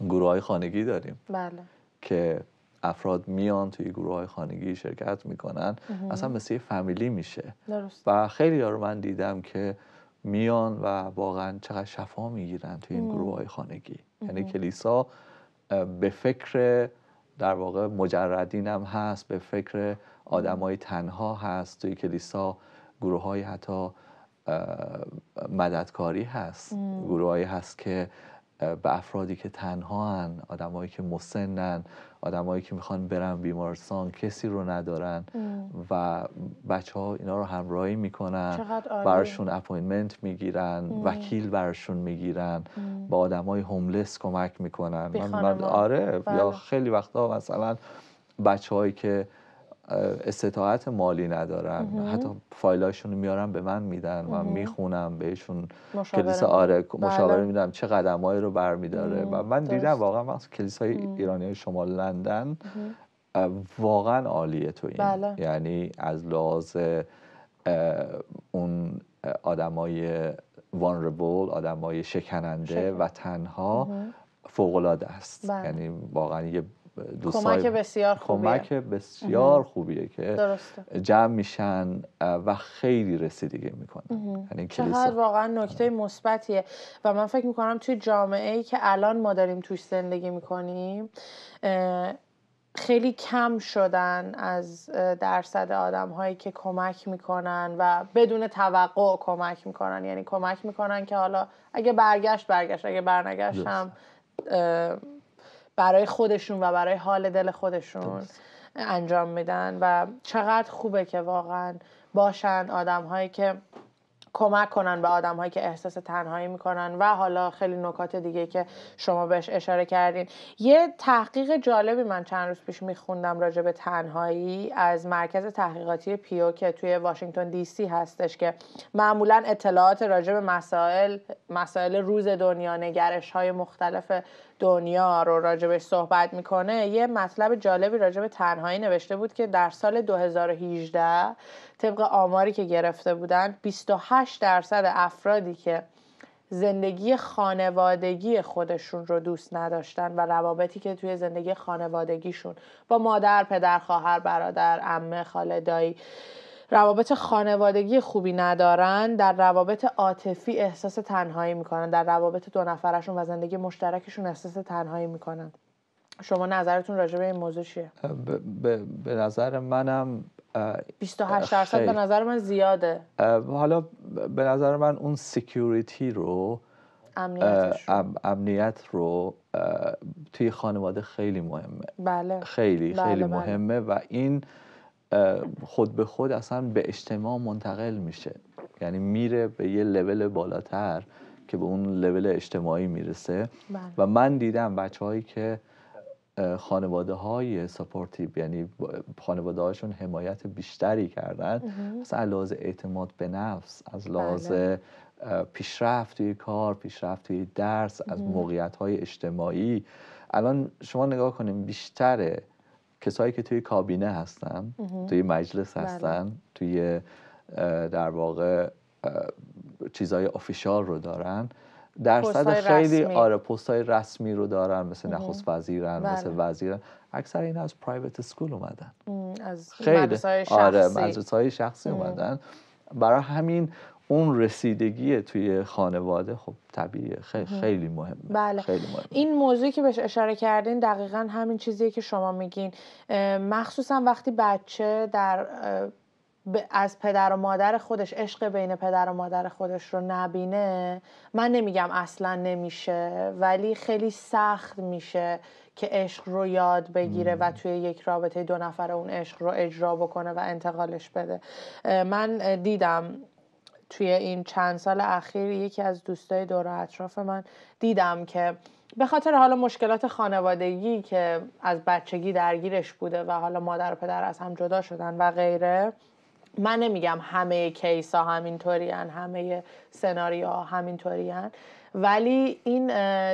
گروه های خانگی داریم بله. که افراد میان توی گروه های خانگی شرکت میکنن اصلا مثل یه فامیلی میشه درست. و خیلی رو من دیدم که میان و واقعا چقدر شفا میگیرن توی این گروه های خانگی یعنی کلیسا به فکر در واقع مجردین هم هست به فکر های تنها هست توی کلیسا گروه های حتی مددکاری هست گروه هست که به افرادی که تنها هن آدمایی که مسنن آدمایی که میخوان برن بیمارستان کسی رو ندارن و بچه ها اینا رو همراهی میکنن برشون اپوینمنت میگیرن وکیل برشون میگیرن به آدمای هوملس کمک میکنن من, من آره یا بله. خیلی وقتا مثلا بچههایی که استطاعت مالی ندارن حتی فایلاشون رو میارن به من میدن و میخونم بهشون کلیسا آره بله. مشاوره میدم چه قدمایی رو برمیداره و من دیدم واقعا کلیسای ایرانی شمال لندن واقعا عالیه تو این بله. یعنی از لحاظ اون آدمای وانربل آدمای شکننده و تنها العاده است بله. یعنی واقعا یه کمک بسیار خوبیه کمک بسیار خوبیه که جمع میشن و خیلی رسیدگی میکنن یعنی چقدر واقعا نکته آره. مثبتیه و من فکر میکنم توی جامعه ای که الان ما داریم توش زندگی میکنیم خیلی کم شدن از درصد آدم هایی که کمک میکنن و بدون توقع کمک میکنن یعنی کمک میکنن که حالا اگه برگشت برگشت اگه برنگشت هم برای خودشون و برای حال دل خودشون انجام میدن و چقدر خوبه که واقعا باشن آدم هایی که کمک کنن به آدم هایی که احساس تنهایی میکنن و حالا خیلی نکات دیگه که شما بهش اشاره کردین یه تحقیق جالبی من چند روز پیش میخوندم راجع به تنهایی از مرکز تحقیقاتی پیو که توی واشنگتن دی سی هستش که معمولا اطلاعات راجع به مسائل مسائل روز دنیا نگرش های مختلف دنیا رو راجبش صحبت میکنه یه مطلب جالبی راجب تنهایی نوشته بود که در سال 2018 طبق آماری که گرفته بودن 28 درصد افرادی که زندگی خانوادگی خودشون رو دوست نداشتن و روابطی که توی زندگی خانوادگیشون با مادر، پدر، خواهر، برادر، امه، خاله، دایی روابط خانوادگی خوبی ندارن در روابط عاطفی احساس تنهایی میکنن در روابط دو نفرشون و زندگی مشترکشون احساس تنهایی میکنن شما نظرتون راجع به این موضوع چیه؟ به نظر منم 28 درصد به نظر من زیاده حالا به نظر من اون سیکیوریتی رو امنیت رو توی خانواده خیلی مهمه بله خیلی خیلی بله، بله. مهمه و این خود به خود اصلا به اجتماع منتقل میشه یعنی میره به یه لول بالاتر که به اون لول اجتماعی میرسه بله. و من دیدم بچه هایی که خانواده های سپورتیب یعنی خانواده هاشون حمایت بیشتری کردن از لحاظ اعتماد به نفس از بله. لحاظ پیشرفت توی کار پیشرفت توی درس از موقعیت های اجتماعی الان شما نگاه کنیم بیشتره کسایی که توی کابینه هستن توی مجلس بله. هستن توی در واقع چیزای افیشال رو دارن درصد خیلی رسمی. آره پست های رسمی رو دارن مثل نخست وزیرن مثل بله. وزیرن اکثر این از پرایوت اسکول اومدن از خیلی های آره، شخصی. آره های شخصی اومدن برای همین اون رسیدگی توی خانواده خب طبیعیه خیلی, خیلی مهمه بله. این موضوعی که بهش اشاره کردین دقیقا همین چیزیه که شما میگین مخصوصا وقتی بچه در از پدر و مادر خودش عشق بین پدر و مادر خودش رو نبینه من نمیگم اصلا نمیشه ولی خیلی سخت میشه که عشق رو یاد بگیره و توی یک رابطه دو نفره اون عشق رو اجرا بکنه و انتقالش بده من دیدم توی این چند سال اخیر یکی از دوستای دور اطراف من دیدم که به خاطر حالا مشکلات خانوادگی که از بچگی درگیرش بوده و حالا مادر و پدر از هم جدا شدن و غیره من نمیگم همه کیس ها همه سناریو ها ولی این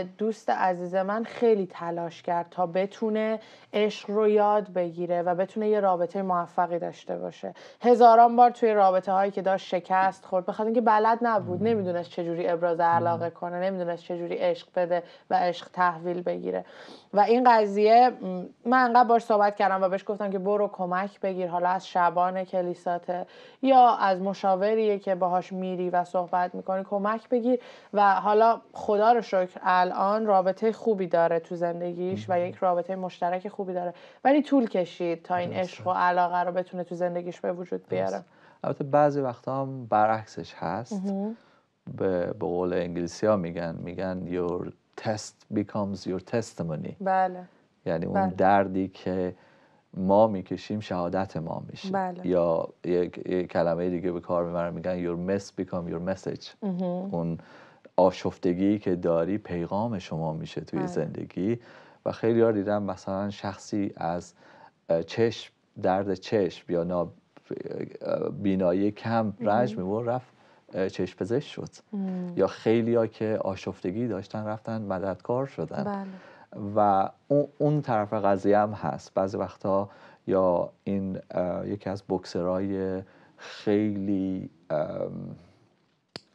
دوست عزیز من خیلی تلاش کرد تا بتونه عشق رو یاد بگیره و بتونه یه رابطه موفقی داشته باشه هزاران بار توی رابطه هایی که داشت شکست خورد بخاطر اینکه بلد نبود نمیدونست چجوری ابراز علاقه کنه نمیدونست چجوری عشق بده و عشق تحویل بگیره و این قضیه من انقدر باش صحبت کردم و بهش گفتم که برو کمک بگیر حالا از شبان کلیساته یا از مشاوریه که باهاش میری و صحبت میکنی کمک بگیر و حالا خدا رو شکر الان رابطه خوبی داره تو زندگیش و یک رابطه مشترک خوبی داره ولی طول کشید تا این عشق و علاقه رو بتونه تو زندگیش به وجود بیاره البته بعضی وقتا هم برعکسش هست به قول انگلیسی ها میگن میگن your test becomes your testimony بله یعنی اون بله. دردی که ما میکشیم شهادت ما میشه بله. یا یک کلمه دیگه به کار میبرن میگن your mess become your message اون آشفتگی که داری پیغام شما میشه توی آره. زندگی و خیلی ها دیدم مثلا شخصی از چشم درد چشم یا بینایی کم رنج میبرد رفت چشم پزشک شد یا خیلی ها که آشفتگی داشتن رفتن مددکار شدن بله. و اون طرف قضیه هم هست بعضی وقتا یا این یکی از بکسرهای خیلی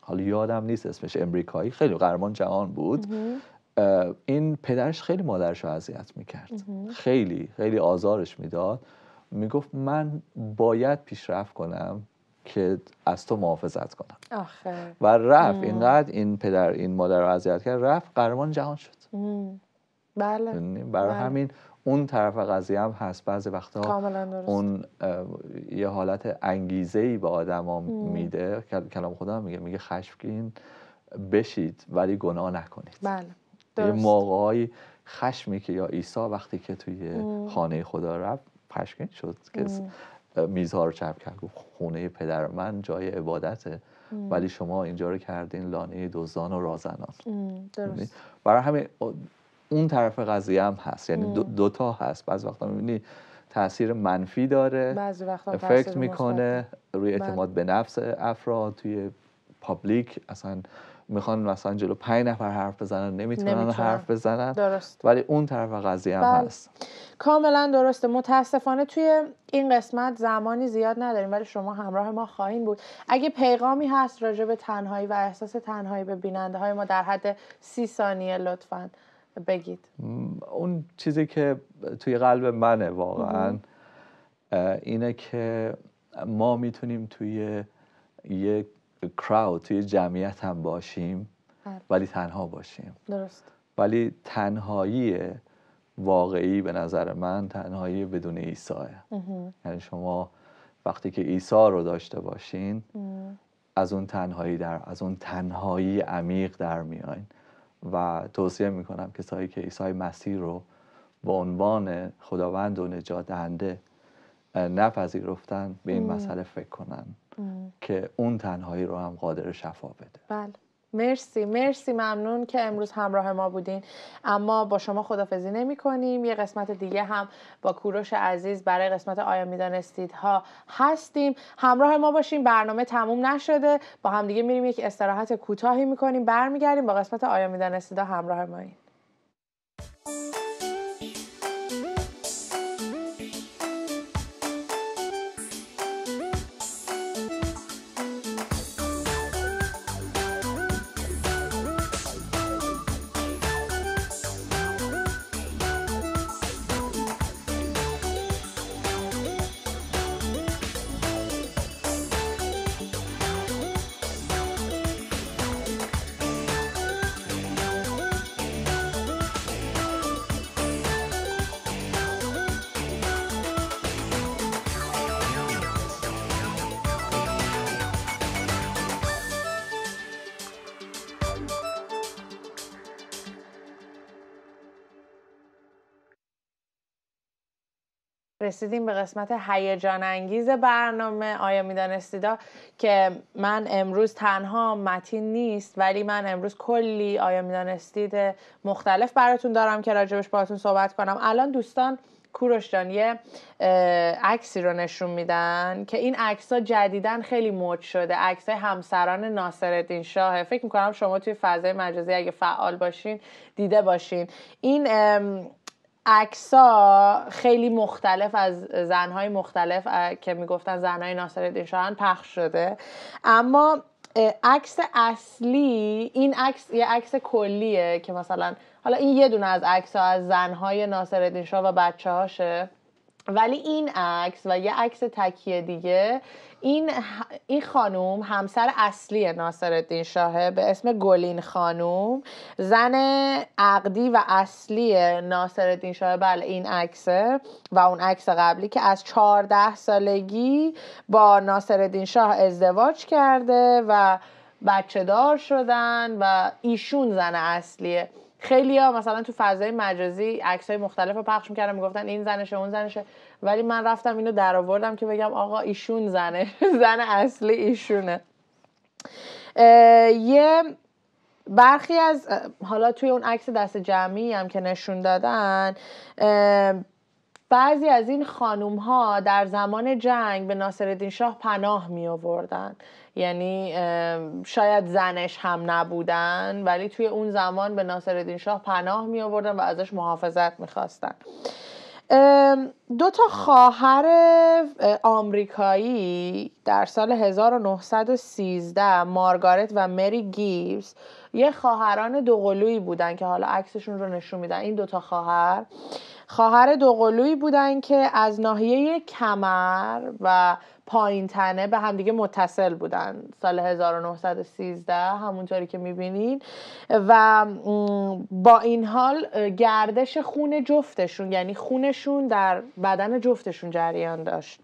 حالا یادم نیست اسمش امریکایی خیلی قرمان جهان بود این پدرش خیلی مادرش رو اذیت میکرد خیلی خیلی آزارش میداد میگفت من باید پیشرفت کنم که از تو محافظت کنم آخه. و رفت اینقدر این پدر این مادر رو اذیت کرد رفت قرمان جهان شد بله یعنی برای بله. همین اون طرف قضیه هم هست بعضی وقتا اون یه حالت انگیزه ای به آدما میده کلام خدا میگه میگه خشمگین بشید ولی گناه نکنید بله یه خشمی که یا عیسی وقتی که توی خانه خدا رفت پشکین شد که میزها رو چپ کرد خونه پدر من جای عبادته ولی شما اینجا رو کردین لانه دوزان و رازنان برای همین اون طرف قضیه هم هست یعنی دو, تا هست بعض وقتا میبینی تاثیر منفی داره افکت میکنه روی بله. اعتماد به نفس افراد توی پابلیک اصلا میخوان مثلا جلو پنج نفر حرف بزنن نمیتونن, حرف بزنن درست. ولی اون طرف قضیه هم بله. هست کاملا درسته متاسفانه توی این قسمت زمانی زیاد نداریم ولی شما همراه ما خواهیم بود اگه پیغامی هست راجع به تنهایی و احساس تنهایی به بیننده های ما در حد سی ثانیه لطفاً بگید اون چیزی که توی قلب منه واقعا اینه که ما میتونیم توی یه کراود توی جمعیت هم باشیم بله. ولی تنها باشیم درست ولی تنهایی واقعی به نظر من تنهایی بدون ایساه یعنی شما وقتی که ایسا رو داشته باشین از اون تنهایی در از اون تنهایی عمیق در میاین و توصیه میکنم کسایی که عیسی مسیح رو به عنوان خداوند و نجات دهنده نپذیرفتن به این مسئله فکر کنن که اون تنهایی رو هم قادر شفا بده بله مرسی مرسی ممنون که امروز همراه ما بودین اما با شما خدافزی نمی کنیم یه قسمت دیگه هم با کوروش عزیز برای قسمت آیا میدانستید ها هستیم همراه ما باشیم برنامه تموم نشده با همدیگه میریم یک استراحت کوتاهی میکنیم برمیگردیم با قسمت آیا میدانستید ها همراه ما این رسیدیم به قسمت هیجان انگیز برنامه آیا میدانستیدا که من امروز تنها متین نیست ولی من امروز کلی آیا میدانستید مختلف براتون دارم که راجبش باهاتون صحبت کنم الان دوستان کوروش جان یه عکسی رو نشون میدن که این عکس ها جدیدن خیلی مد شده عکس همسران الدین شاه فکر میکنم شما توی فضای مجازی اگه فعال باشین دیده باشین این اکسا خیلی مختلف از زنهای مختلف که میگفتن زنهای ناصر شاهن پخش شده اما عکس اصلی این عکس یه عکس کلیه که مثلا حالا این یه دونه از عکس ها از زنهای ناصر شاه و بچه هاشه ولی این عکس و یه عکس تکیه دیگه این این خانوم همسر اصلی ناصرالدین شاهه به اسم گلین خانوم زن عقدی و اصلی ناصرالدین شاه بله این عکسه و اون عکس قبلی که از 14 سالگی با ناصرالدین شاه ازدواج کرده و بچه دار شدن و ایشون زن اصلیه خیلی ها مثلا تو فضای مجازی عکس های مختلف رو پخش میکردن میگفتن این زنشه اون زنشه ولی من رفتم اینو در آوردم که بگم آقا ایشون زنه زن اصلی ایشونه یه برخی از حالا توی اون عکس دست جمعی هم که نشون دادن بعضی از این خانوم ها در زمان جنگ به ناصرالدین شاه پناه می آوردن یعنی شاید زنش هم نبودن ولی توی اون زمان به ناصرالدین شاه پناه می آوردن و ازش محافظت می خواستن. دو تا خواهر آمریکایی در سال 1913 مارگارت و مری گیبز یه خواهران دوقلویی بودن که حالا عکسشون رو نشون میدن این دوتا خواهر خواهر دوقلویی بودن که از ناحیه کمر و پایین تنه به همدیگه متصل بودن سال 1913 همونطوری که میبینین و با این حال گردش خون جفتشون یعنی خونشون در بدن جفتشون جریان داشت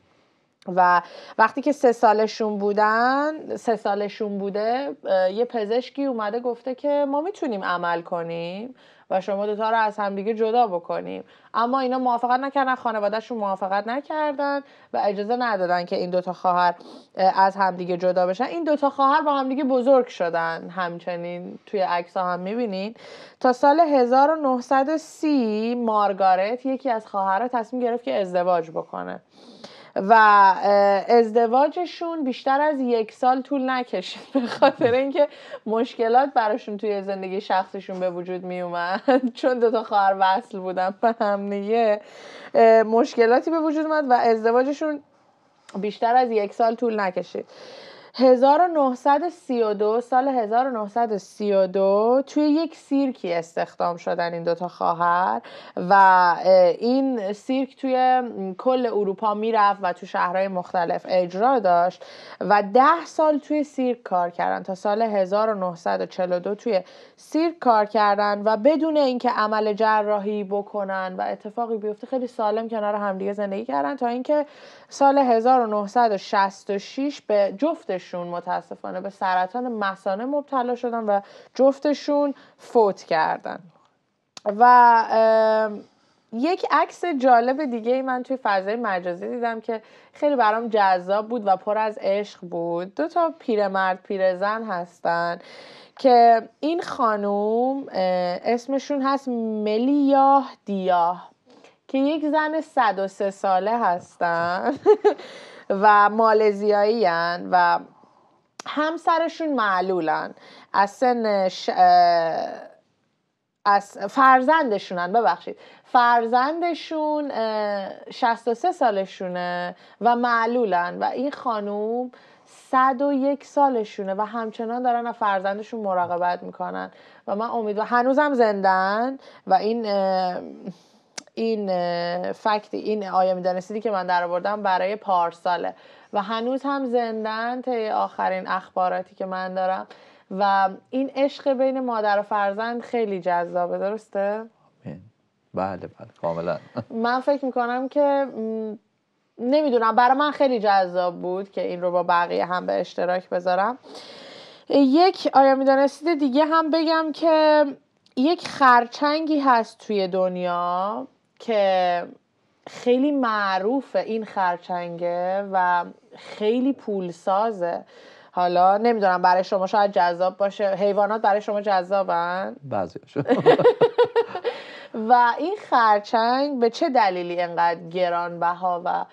و وقتی که سه سالشون بودن سه سالشون بوده یه پزشکی اومده گفته که ما میتونیم عمل کنیم و شما دوتا رو از همدیگه جدا بکنیم اما اینا موافقت نکردن خانوادهشون موافقت نکردن و اجازه ندادن که این دوتا خواهر از همدیگه جدا بشن این دوتا خواهر با همدیگه بزرگ شدن همچنین توی عکس هم میبینین تا سال 1930 مارگارت یکی از خواهرها تصمیم گرفت که ازدواج بکنه و ازدواجشون بیشتر از یک سال طول نکشید به خاطر اینکه مشکلات براشون توی زندگی شخصشون به وجود می اومد چون دوتا خواهر وصل بودن به هم نیه مشکلاتی به وجود اومد و ازدواجشون بیشتر از یک سال طول نکشید 1932 سال 1932 توی یک سیرکی استخدام شدن این دوتا خواهر و این سیرک توی کل اروپا میرفت و تو شهرهای مختلف اجرا داشت و ده سال توی سیرک کار کردن تا سال 1942 توی سیرک کار کردن و بدون اینکه عمل جراحی بکنن و اتفاقی بیفته خیلی سالم کنار همدیگه زندگی کردن تا اینکه سال 1966 به جفتش جفتشون متاسفانه به سرطان مسانه مبتلا شدن و جفتشون فوت کردن و یک عکس جالب دیگه ای من توی فضای مجازی دیدم که خیلی برام جذاب بود و پر از عشق بود دو تا پیرمرد پیرزن هستن که این خانوم اسمشون هست ملیاه دیاه که یک زن 103 ساله هستن و مالزیایی و همسرشون معلولن از سن از فرزندشونن ببخشید فرزندشون 63 سالشونه و معلولن و این خانوم 101 سالشونه و همچنان دارن از فرزندشون مراقبت میکنن و من امید و هنوزم زندن و این این فکتی این آیا میدانستیدی که من در برای پارساله و هنوز هم زندن طی آخرین اخباراتی که من دارم و این عشق بین مادر و فرزند خیلی جذابه درسته؟ بله بله کاملا من فکر میکنم که نمیدونم برای من خیلی جذاب بود که این رو با بقیه هم به اشتراک بذارم یک آیا میدانستید دیگه هم بگم که یک خرچنگی هست توی دنیا که خیلی معروفه این خرچنگه و خیلی پولسازه حالا نمیدونم برای شما شاید جذاب باشه حیوانات برای شما جذابن بعضیشون و این خرچنگ به چه دلیلی انقدر بها و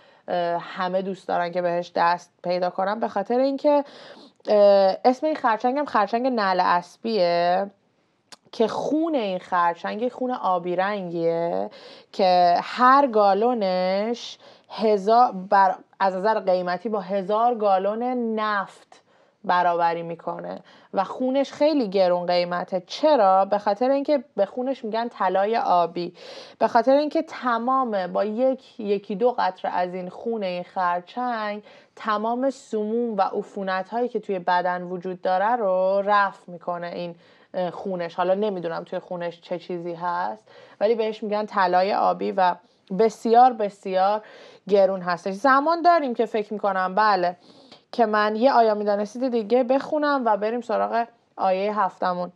همه دوست دارن که بهش دست پیدا کنن به خاطر اینکه اسم این خرچنگ هم خرچنگ نل اسبیه که خون این خرچنگ خون آبی رنگیه که هر گالونش هزار بر... از نظر قیمتی با هزار گالون نفت برابری میکنه و خونش خیلی گرون قیمته چرا به خاطر اینکه به خونش میگن طلای آبی به خاطر اینکه تمام با یک یکی دو قطره از این خون این خرچنگ تمام سموم و عفونت هایی که توی بدن وجود داره رو رفع میکنه این خونش حالا نمیدونم توی خونش چه چیزی هست ولی بهش میگن طلای آبی و بسیار بسیار گرون هستش زمان داریم که فکر میکنم بله که من یه آیا میدانستید دیگه بخونم و بریم سراغ آیه هفتمون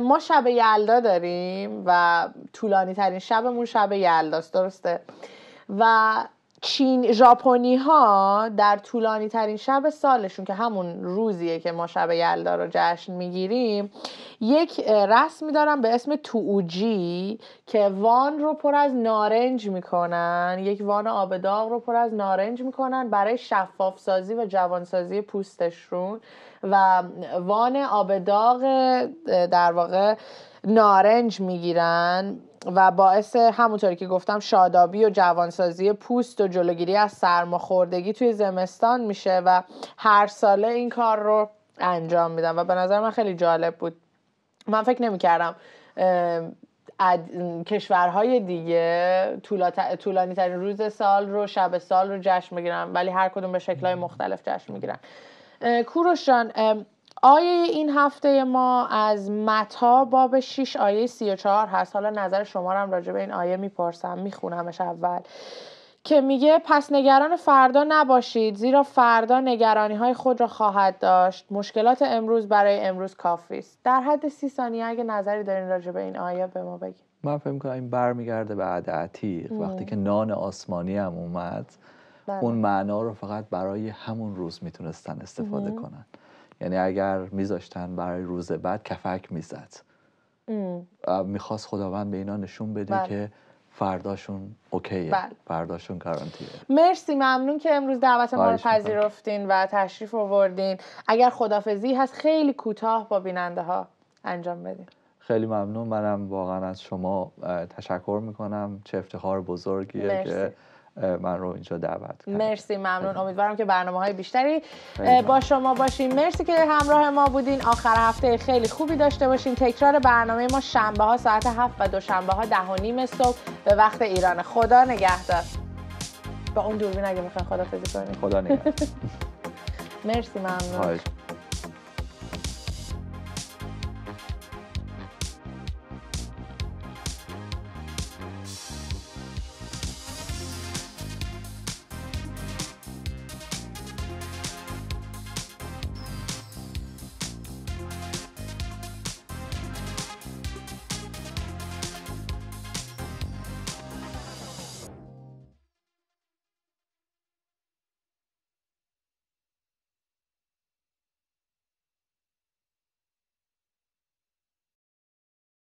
ما شب یلدا داریم و طولانی ترین شبمون شب یلداست درسته و چین ژاپنی ها در طولانی ترین شب سالشون که همون روزیه که ما شب یلدا رو جشن میگیریم یک رسمی دارن به اسم تووجی که وان رو پر از نارنج میکنن یک وان آب داغ رو پر از نارنج میکنن برای شفاف سازی و جوانسازی پوستشون و وان آب داغ در واقع نارنج میگیرن و باعث همونطوری که گفتم شادابی و جوانسازی پوست و جلوگیری از سرماخوردگی توی زمستان میشه و هر ساله این کار رو انجام میدم و به نظر من خیلی جالب بود من فکر نمیکردم اد... کشورهای دیگه طولانی ترین روز سال رو شب سال رو جشن میگیرن ولی هر کدوم به شکلهای مختلف جشن میگیرن کوروش جان آیه این هفته ما از متا باب 6 آیه 34 هست حالا نظر شما را راجع به این آیه میپرسم میخونمش اول که میگه پس نگران فردا نباشید زیرا فردا نگرانی های خود را خواهد داشت مشکلات امروز برای امروز کافی است در حد سی ثانیه اگه نظری دارین راجع به این آیه به ما بگید من فکر میکنم این برمیگرده به عهد عتیق وقتی که نان آسمانی هم اومد بله. اون معنا رو فقط برای همون روز میتونستن استفاده مم. کنن یعنی اگر میذاشتن برای روز بعد کفک میزد میخواست خداوند به اینا نشون بده بله. که فرداشون اوکیه بله. فرداشون گارانتیه مرسی ممنون که امروز دعوت ما رو پذیرفتین و تشریف آوردین اگر خدافزی هست خیلی کوتاه با بیننده ها انجام بدین خیلی ممنون منم واقعا از شما تشکر میکنم چه افتخار بزرگیه که من رو اینجا دعوت کرد مرسی ممنون امیدوارم که برنامه های بیشتری با شما باشیم مرسی که همراه ما بودین آخر هفته خیلی خوبی داشته باشین تکرار برنامه ما شنبه ها ساعت 7 و دوشنبه ها ده و نیم صبح به وقت ایران خدا نگهدار با اون دوربین اگه میخواین خدا کنید خدا نگهدار مرسی ممنون